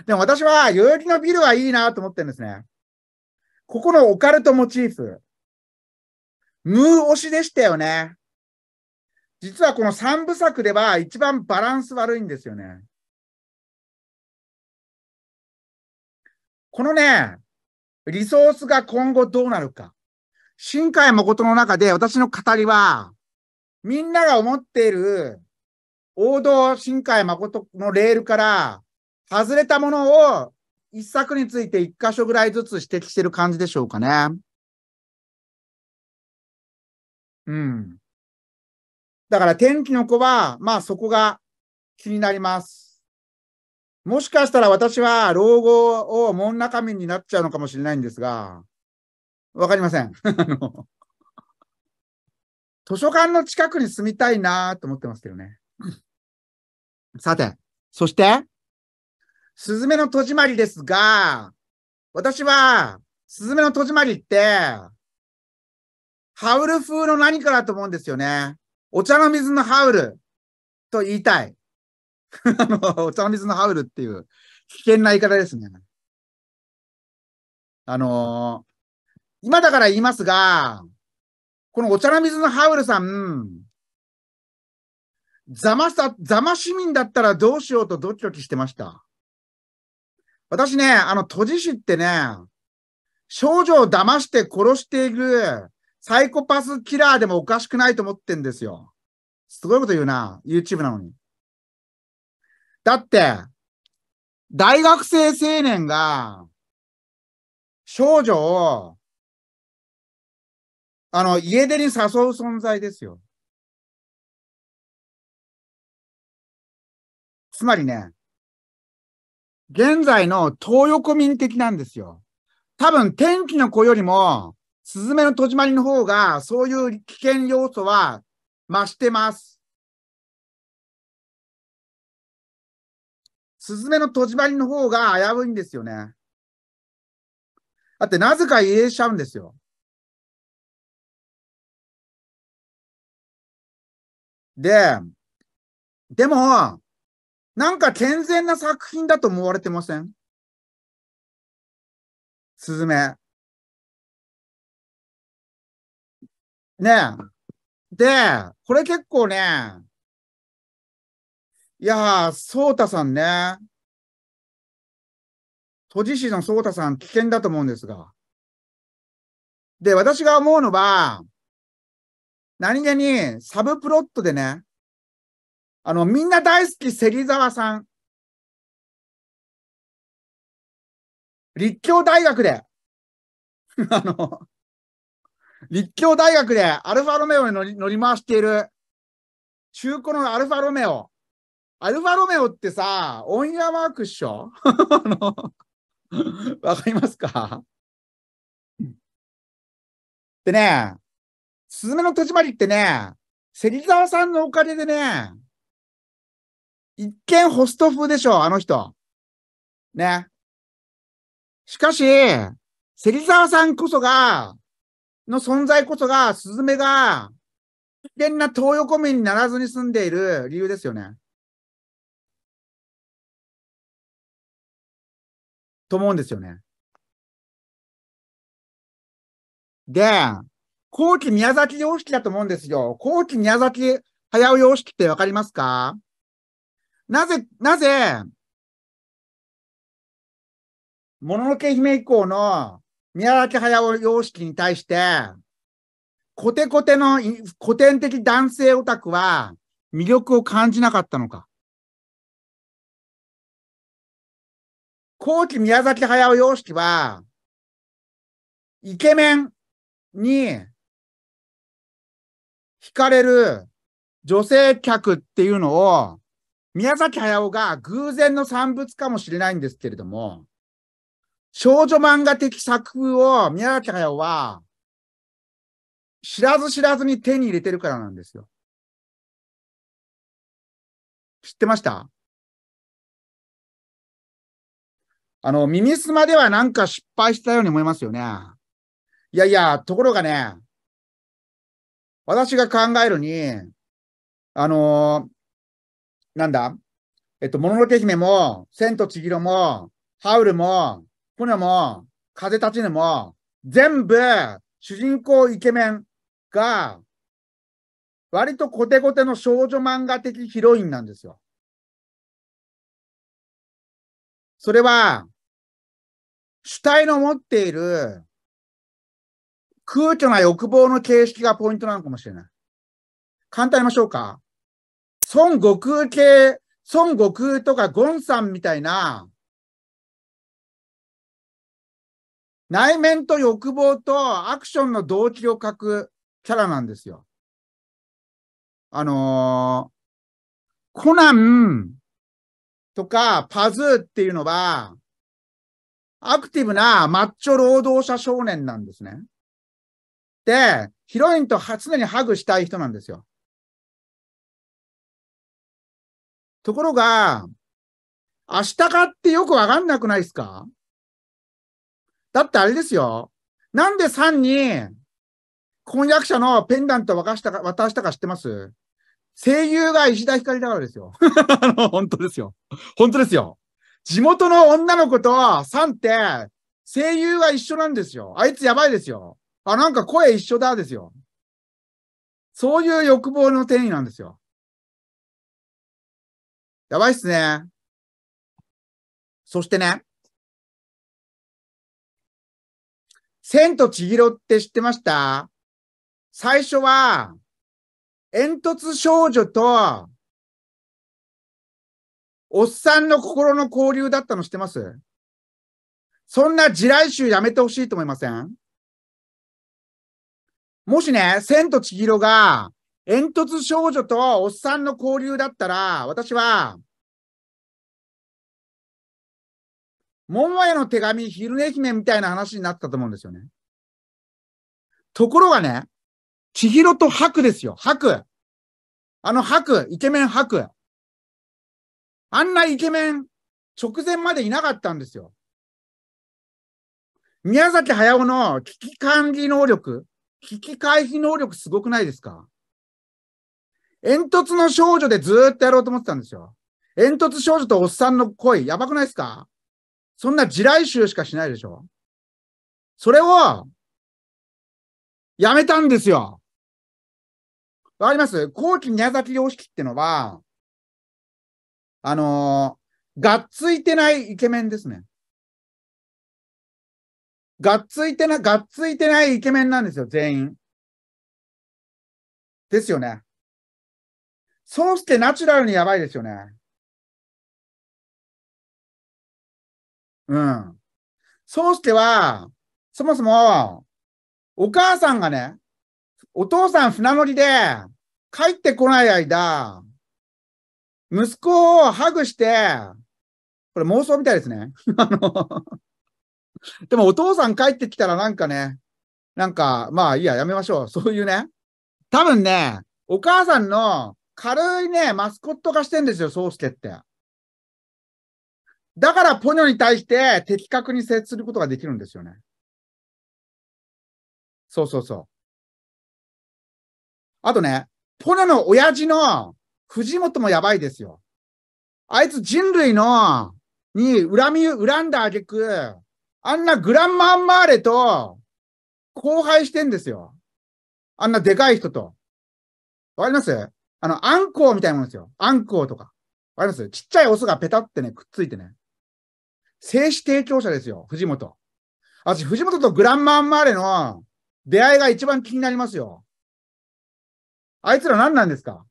でも私は代々木のビルはいいなと思ってるんですね。ここのオカルトモチーフ。ムー推しでしたよね。実はこの3部作では一番バランス悪いんですよね。このね、リソースが今後どうなるか。新海誠の中で私の語りは、みんなが思っている王道新海誠のレールから外れたものを一作について一箇所ぐらいずつ指摘してる感じでしょうかね。うん。だから天気の子は、まあそこが気になります。もしかしたら私は老後を門中身になっちゃうのかもしれないんですが、わかりません。図書館の近くに住みたいなと思ってますけどね。さて、そして、すずめの戸締まりですが、私は、すずめの戸締まりって、ハウル風の何かだと思うんですよね。お茶の水のハウルと言いたい。あの、お茶の水のハウルっていう危険な言い方ですね。あのー、今だから言いますが、このお茶の水のハウルさん、ざまさ、ざま市民だったらどうしようとドキドキしてました。私ね、あの、都知事ってね、少女を騙して殺しているサイコパスキラーでもおかしくないと思ってんですよ。すごいこと言うな。YouTube なのに。だって、大学生青年が、少女を、あの、家出に誘う存在ですよ。つまりね、現在の東横民的なんですよ。多分、天気の子よりも、スズメの戸締まりの方が、そういう危険要素は増してます。スズメの戸締まりの方が危ういんですよね。だってなぜか言えちゃうんですよ。で、でも、なんか健全な作品だと思われてませんスズメ。ねで、これ結構ね、いやー、そうたさんね、都知事のそうたさん危険だと思うんですが。で、私が思うのは、何気にサブプロットでね、あの、みんな大好き芹沢さん。立教大学で、あの、立教大学でアルファロメオに乗り乗り回している中古のアルファロメオ。アルファロメオってさ、オンイヤーマークっしょ わかりますかでね、すずめの戸締まりってね、芹沢さんのおかげでね、一見ホスト風でしょ、あの人。ね。しかし、芹沢さんこそが、の存在こそが、スズメが、危険な東横民にならずに住んでいる理由ですよね。と思うんですよね。で、後期宮崎様式だと思うんですよ。後期宮崎駿様式ってわかりますかなぜ、なぜ、もののけ姫以降の宮崎駿様式に対して、コテコテの古典的男性オタクは魅力を感じなかったのか。後期宮崎駿様式は、イケメンに惹かれる女性客っていうのを、宮崎駿が偶然の産物かもしれないんですけれども、少女漫画的作風を宮崎駿は、知らず知らずに手に入れてるからなんですよ。知ってましたあの、耳すまではなんか失敗したように思いますよね。いやいや、ところがね、私が考えるに、あのー、なんだえっと、もののけ姫も、千と千尋も、ハウルも、これも、風立ちぬも、全部、主人公イケメンが、割とコテコテの少女漫画的ヒロインなんですよ。それは、主体の持っている空虚な欲望の形式がポイントなのかもしれない。簡単にましょうか。孫悟空系、孫悟空とかゴンさんみたいな内面と欲望とアクションの動機を書くキャラなんですよ。あのー、コナンとかパズーっていうのは、アクティブなマッチョ労働者少年なんですね。で、ヒロインと常にハグしたい人なんですよ。ところが、明日かってよくわかんなくないですかだってあれですよ。なんで3に婚約者のペンダント渡したか、渡したか知ってます声優が石田ひかりだからですよ。あの、本当ですよ。本当ですよ。地元の女の子と3って声優が一緒なんですよ。あいつやばいですよ。あ、なんか声一緒だですよ。そういう欲望の転移なんですよ。やばいっすね。そしてね、千と千尋って知ってました最初は、煙突少女と、おっさんの心の交流だったの知ってますそんな地雷集やめてほしいと思いませんもしね、千と千尋が煙突少女とおっさんの交流だったら、私は桃屋の手紙、昼寝姫みたいな話になったと思うんですよね。ところがね、千尋と白ですよ。白。あの白、イケメン白。あんなイケメン、直前までいなかったんですよ。宮崎駿の危機管理能力、危機回避能力すごくないですか煙突の少女でずっとやろうと思ってたんですよ。煙突少女とおっさんの恋、やばくないですかそんな地雷集しかしないでしょそれを、やめたんですよ。わかります後期宮崎良識ってのは、あのー、がっついてないイケメンですね。がっついてな、がっついてないイケメンなんですよ、全員。ですよね。そうしてナチュラルにやばいですよね。うん。そうしては、そもそも、お母さんがね、お父さん船乗りで帰ってこない間、息子をハグして、これ妄想みたいですね。あの、でもお父さん帰ってきたらなんかね、なんか、まあいいや、やめましょう。そういうね。多分ね、お母さんの軽いね、マスコット化してんですよ、宗介って。だからポニョに対して的確に接することができるんですよね。そうそうそう。あとね、ポニョの親父の藤本もやばいですよ。あいつ人類の、に恨み、恨んだ挙句、あんなグランマンマーレと交配してんですよ。あんなでかい人と。わかりますあの、アンコウみたいなもんですよ。アンコウとか。わかりますちっちゃいオスがペタってね、くっついてね。精子提供者ですよ、藤本。私、藤本とグランマンマーレの出会いが一番気になりますよ。あいつら何なんですか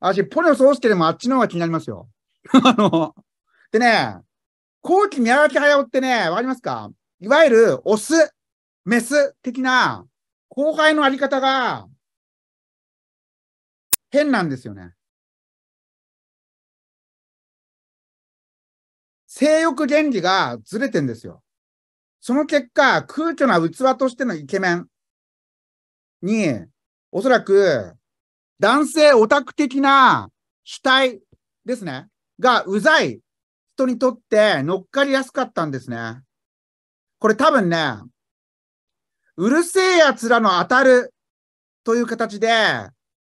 私、ポニョ宗介でもあっちの方が気になりますよ。あの、でね、後期宮崎駿ってね、わかりますかいわゆる、オス、メス的な、後輩のあり方が、変なんですよね。性欲原理がずれてんですよ。その結果、空虚な器としてのイケメンに、おそらく、男性オタク的な主体ですね、がうざい人にとって乗っかりやすかったんですね。これ多分ね、うるせえ奴らの当たるという形で、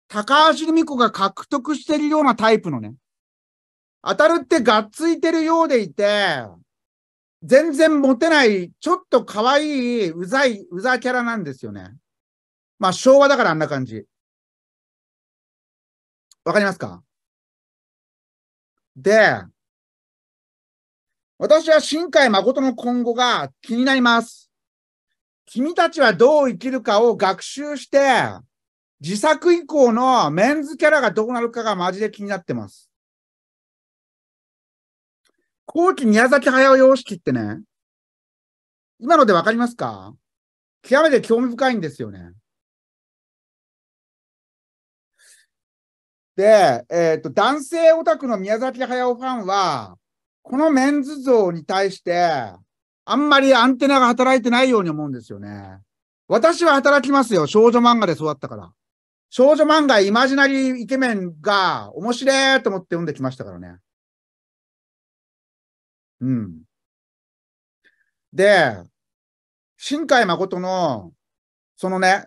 高橋留美子が獲得しているようなタイプのね、当たるってがっついてるようでいて、全然モテない、ちょっと可愛い、うざい、うざキャラなんですよね。まあ昭和だからあんな感じ。わかりますかで、私は新海誠の今後が気になります。君たちはどう生きるかを学習して、自作以降のメンズキャラがどうなるかがマジで気になってます。後期宮崎駿様式ってね、今のでわかりますか極めて興味深いんですよね。で、えっ、ー、と、男性オタクの宮崎駿ファンは、このメンズ像に対して、あんまりアンテナが働いてないように思うんですよね。私は働きますよ。少女漫画で育ったから。少女漫画イマジナリーイケメンが面白いと思って読んできましたからね。うん。で、新海誠の、そのね、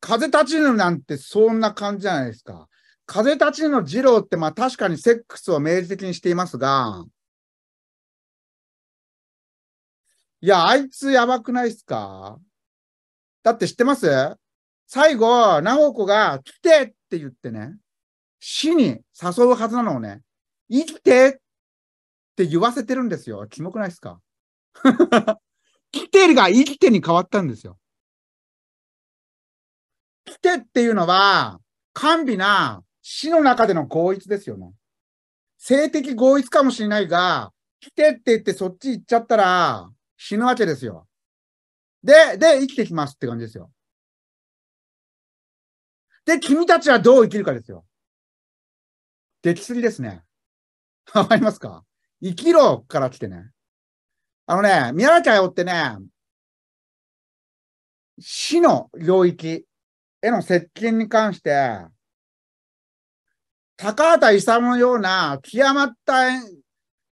風立ちぬなんてそんな感じじゃないですか。風立ちぬの二郎って、まあ確かにセックスを明示的にしていますが、いや、あいつやばくないっすかだって知ってます最後、ナオコが来てって言ってね、死に誘うはずなのをね、生きてってって言わせてるんですよ。キモくないですか 来てが生きてに変わったんですよ。来てっていうのは、甘美な死の中での合一ですよね。性的合一かもしれないが、来てって言ってそっち行っちゃったら死ぬわけですよ。で、で、生きてきますって感じですよ。で、君たちはどう生きるかですよ。できすぎですね。わかりますか生きろから来てね。あのね、宮原ちゃんよってね、死の領域への接近に関して、高畑勲のような極まった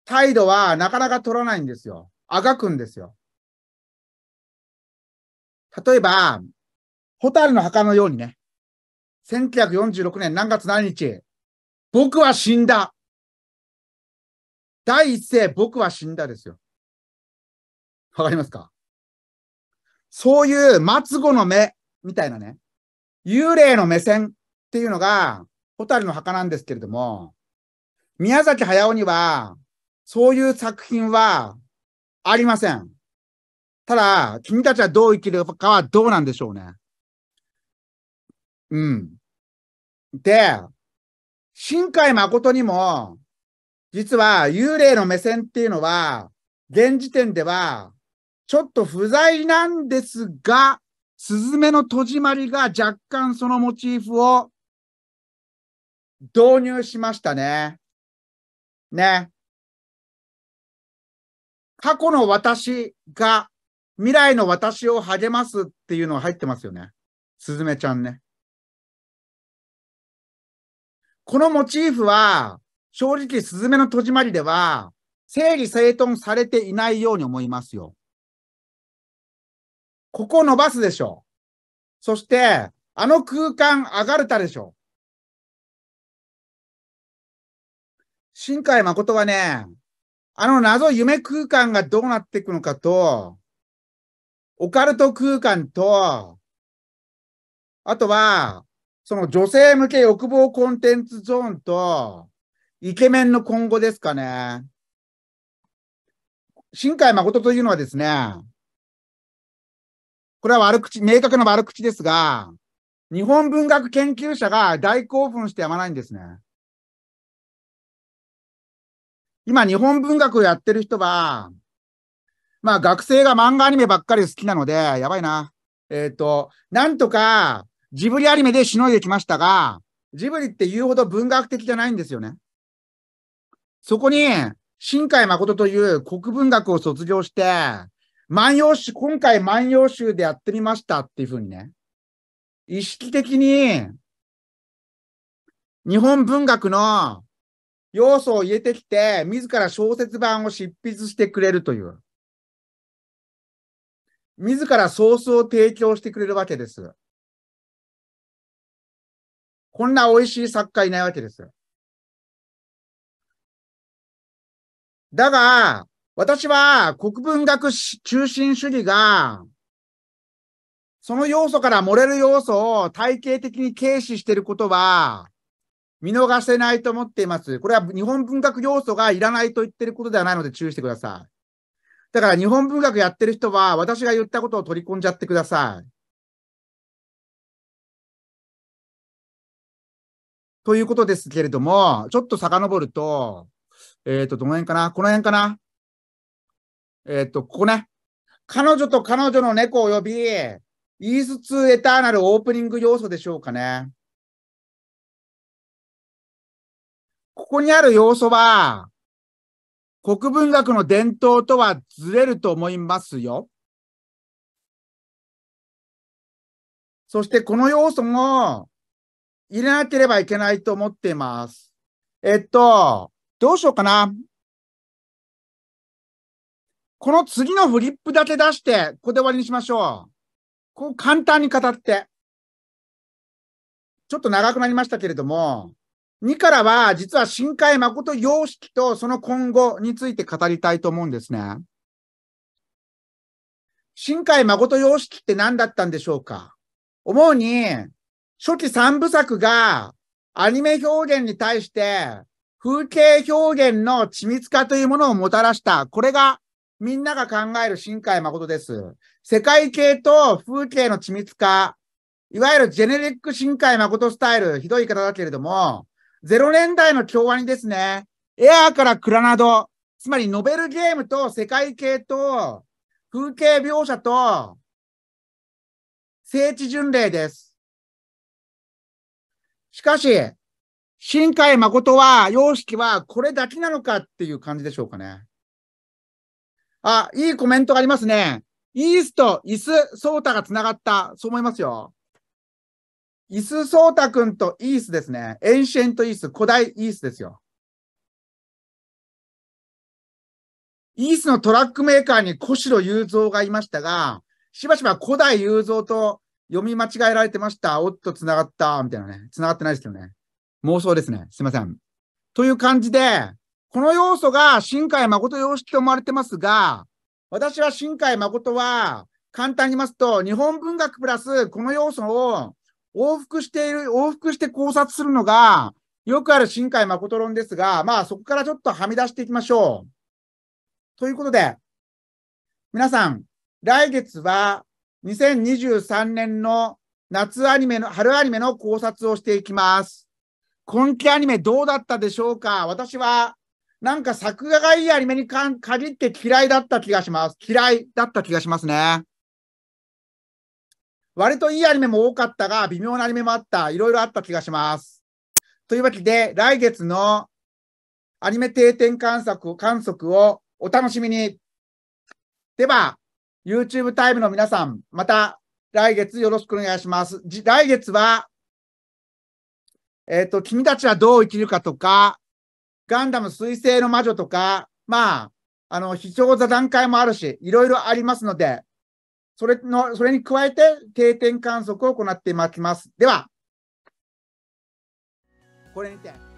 態度はなかなか取らないんですよ。あがくんですよ。例えば、蛍の墓のようにね、1946年何月何日、僕は死んだ。第一声、僕は死んだですよ。わかりますかそういう末後の目みたいなね、幽霊の目線っていうのが、ホタルの墓なんですけれども、宮崎駿には、そういう作品はありません。ただ、君たちはどう生きるかはどうなんでしょうね。うん。で、新海誠にも、実は幽霊の目線っていうのは、現時点では、ちょっと不在なんですが、スズメの戸締まりが若干そのモチーフを導入しましたね。ね。過去の私が未来の私を励ますっていうのは入ってますよね。すずちゃんね。このモチーフは、正直、すずめの戸締まりでは、整理整頓されていないように思いますよ。ここ伸ばすでしょう。そして、あの空間上がるたでしょう。新海誠はね、あの謎夢空間がどうなっていくのかと、オカルト空間と、あとは、その女性向け欲望コンテンツゾーンと、イケメンの今後ですかね。新海誠というのはですね、これは悪口、明確な悪口ですが、日本文学研究者が大興奮してやまないんですね。今、日本文学をやってる人は、まあ学生が漫画アニメばっかり好きなので、やばいな。えっ、ー、と、なんとかジブリアニメでしのいできましたが、ジブリって言うほど文学的じゃないんですよね。そこに、新海誠という国文学を卒業して、万葉集、今回万葉集でやってみましたっていうふうにね、意識的に、日本文学の要素を入れてきて、自ら小説版を執筆してくれるという。自らソースを提供してくれるわけです。こんな美味しい作家いないわけです。だが、私は国文学中心主義が、その要素から漏れる要素を体系的に軽視していることは、見逃せないと思っています。これは日本文学要素がいらないと言ってることではないので注意してください。だから日本文学やってる人は私が言ったことを取り込んじゃってください。ということですけれども、ちょっと遡ると、えっ、ー、と、どの辺かなこの辺かなえっ、ー、と、ここね。彼女と彼女の猫及び、イース2エターナルオープニング要素でしょうかね。ここにある要素は、国文学の伝統とはずれると思いますよ。そしてこの要素も入れなければいけないと思っています。えっと、どうしようかな。この次のフリップだけ出して、ここで終わりにしましょう。こう簡単に語って。ちょっと長くなりましたけれども、2からは実は深海誠様式とその今後について語りたいと思うんですね。深海誠様式って何だったんでしょうか思うに、初期3部作がアニメ表現に対して風景表現の緻密化というものをもたらした。これがみんなが考える新海誠です。世界系と風景の緻密化。いわゆるジェネリック新海誠スタイル。ひどい方だけれども、0年代の共和にですね、エアーからクラナド。つまりノベルゲームと世界系と風景描写と聖地巡礼です。しかし、新海誠は、様式はこれだけなのかっていう感じでしょうかね。あ、いいコメントがありますね。イースと椅子、ソータが繋がった。そう思いますよ。椅子、ソータくんとイースですね。エンシェントイース、古代イースですよ。イースのトラックメーカーに小城雄三がいましたが、しばしば古代雄三と読み間違えられてました。おっと繋がった、みたいなね。繋がってないですけどね。妄想ですね。すいません。という感じで、この要素が新海誠様式と思われてますが、私は新海誠は、簡単に言いますと、日本文学プラスこの要素を往復している、往復して考察するのが、よくある新海誠論ですが、まあそこからちょっとはみ出していきましょう。ということで、皆さん、来月は2023年の夏アニメの、春アニメの考察をしていきます。今期アニメどうだったでしょうか私は、なんか作画がいいアニメに限って嫌いだった気がします。嫌いだった気がしますね。割といいアニメも多かったが、微妙なアニメもあった。いろいろあった気がします。というわけで、来月のアニメ定点観測観測をお楽しみに。では、YouTube タイムの皆さん、また来月よろしくお願いします。来月はえっ、ー、と、君たちはどう生きるかとか、ガンダム水星の魔女とか、まあ、あの、非常座談会もあるし、いろいろありますので、それの、それに加えて定点観測を行ってまいります。では、これにて。